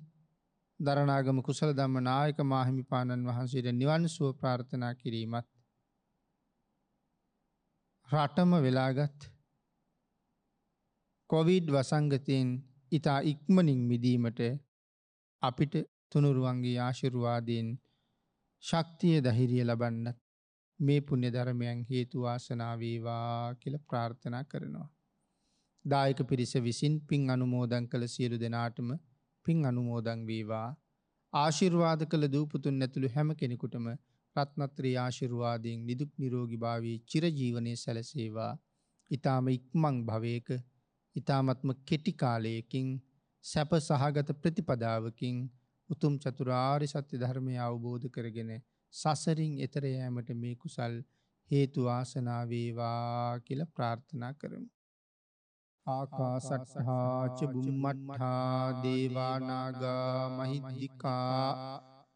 Speaker 2: දරණාගම කුසල ධම්ම නායක මාහිමිපාණන් වහන්සේට නිවන් සුව ප්‍රාර්ථනා කිරීමත් රටම වෙලාගත් කොවිඩ් වසංගතයෙන් ඉතා ඉක්මනින් මිදීමට අපිට තුනුරුවන්ගේ ආශිරුවාදයෙන් ශක්තිය දහිරිය ලබන්නත් මේ පුුණ්‍ය ධර්මයන් හේතුවාසනාවේවා කියල ප්‍රාර්ථනා කරනවා. දායක පිරිස විසින් පින් අනුමෝදං කළ සියලු දෙනාටම පින් අනුමෝදං වේවා ආශිර්වාද කළ දූපතුන් ඇතුළු හැම කෙනෙකුටම රත්නත්‍රී ආශිර්වාදයෙන් නිදුක් නිරෝගී භාවී චිරජීවනයේ සැලසේවා. ඊටාම ඉක්මන් භවයක ඉතාමත්ම කෙටිකාලයකින් සැප සහගත ප්‍රතිපදාවකින් උතුම් චතුරාරි සත්‍ය ධර්මය අවබෝධ කරගෙන සසරින් එතර යෑමට මේ කුසල් හේතු ආසනා වේවා කියලා ප්‍රාර්ථනා කරමු. ආකාසට්හා ච බුම්මට්හා දේවා නාග මහිද්దికා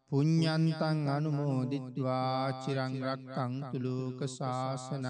Speaker 2: පුඤ්ඤන්තං අනුමෝදිත්වා චිරං රක්ඛන්තු ලෝක සාසනං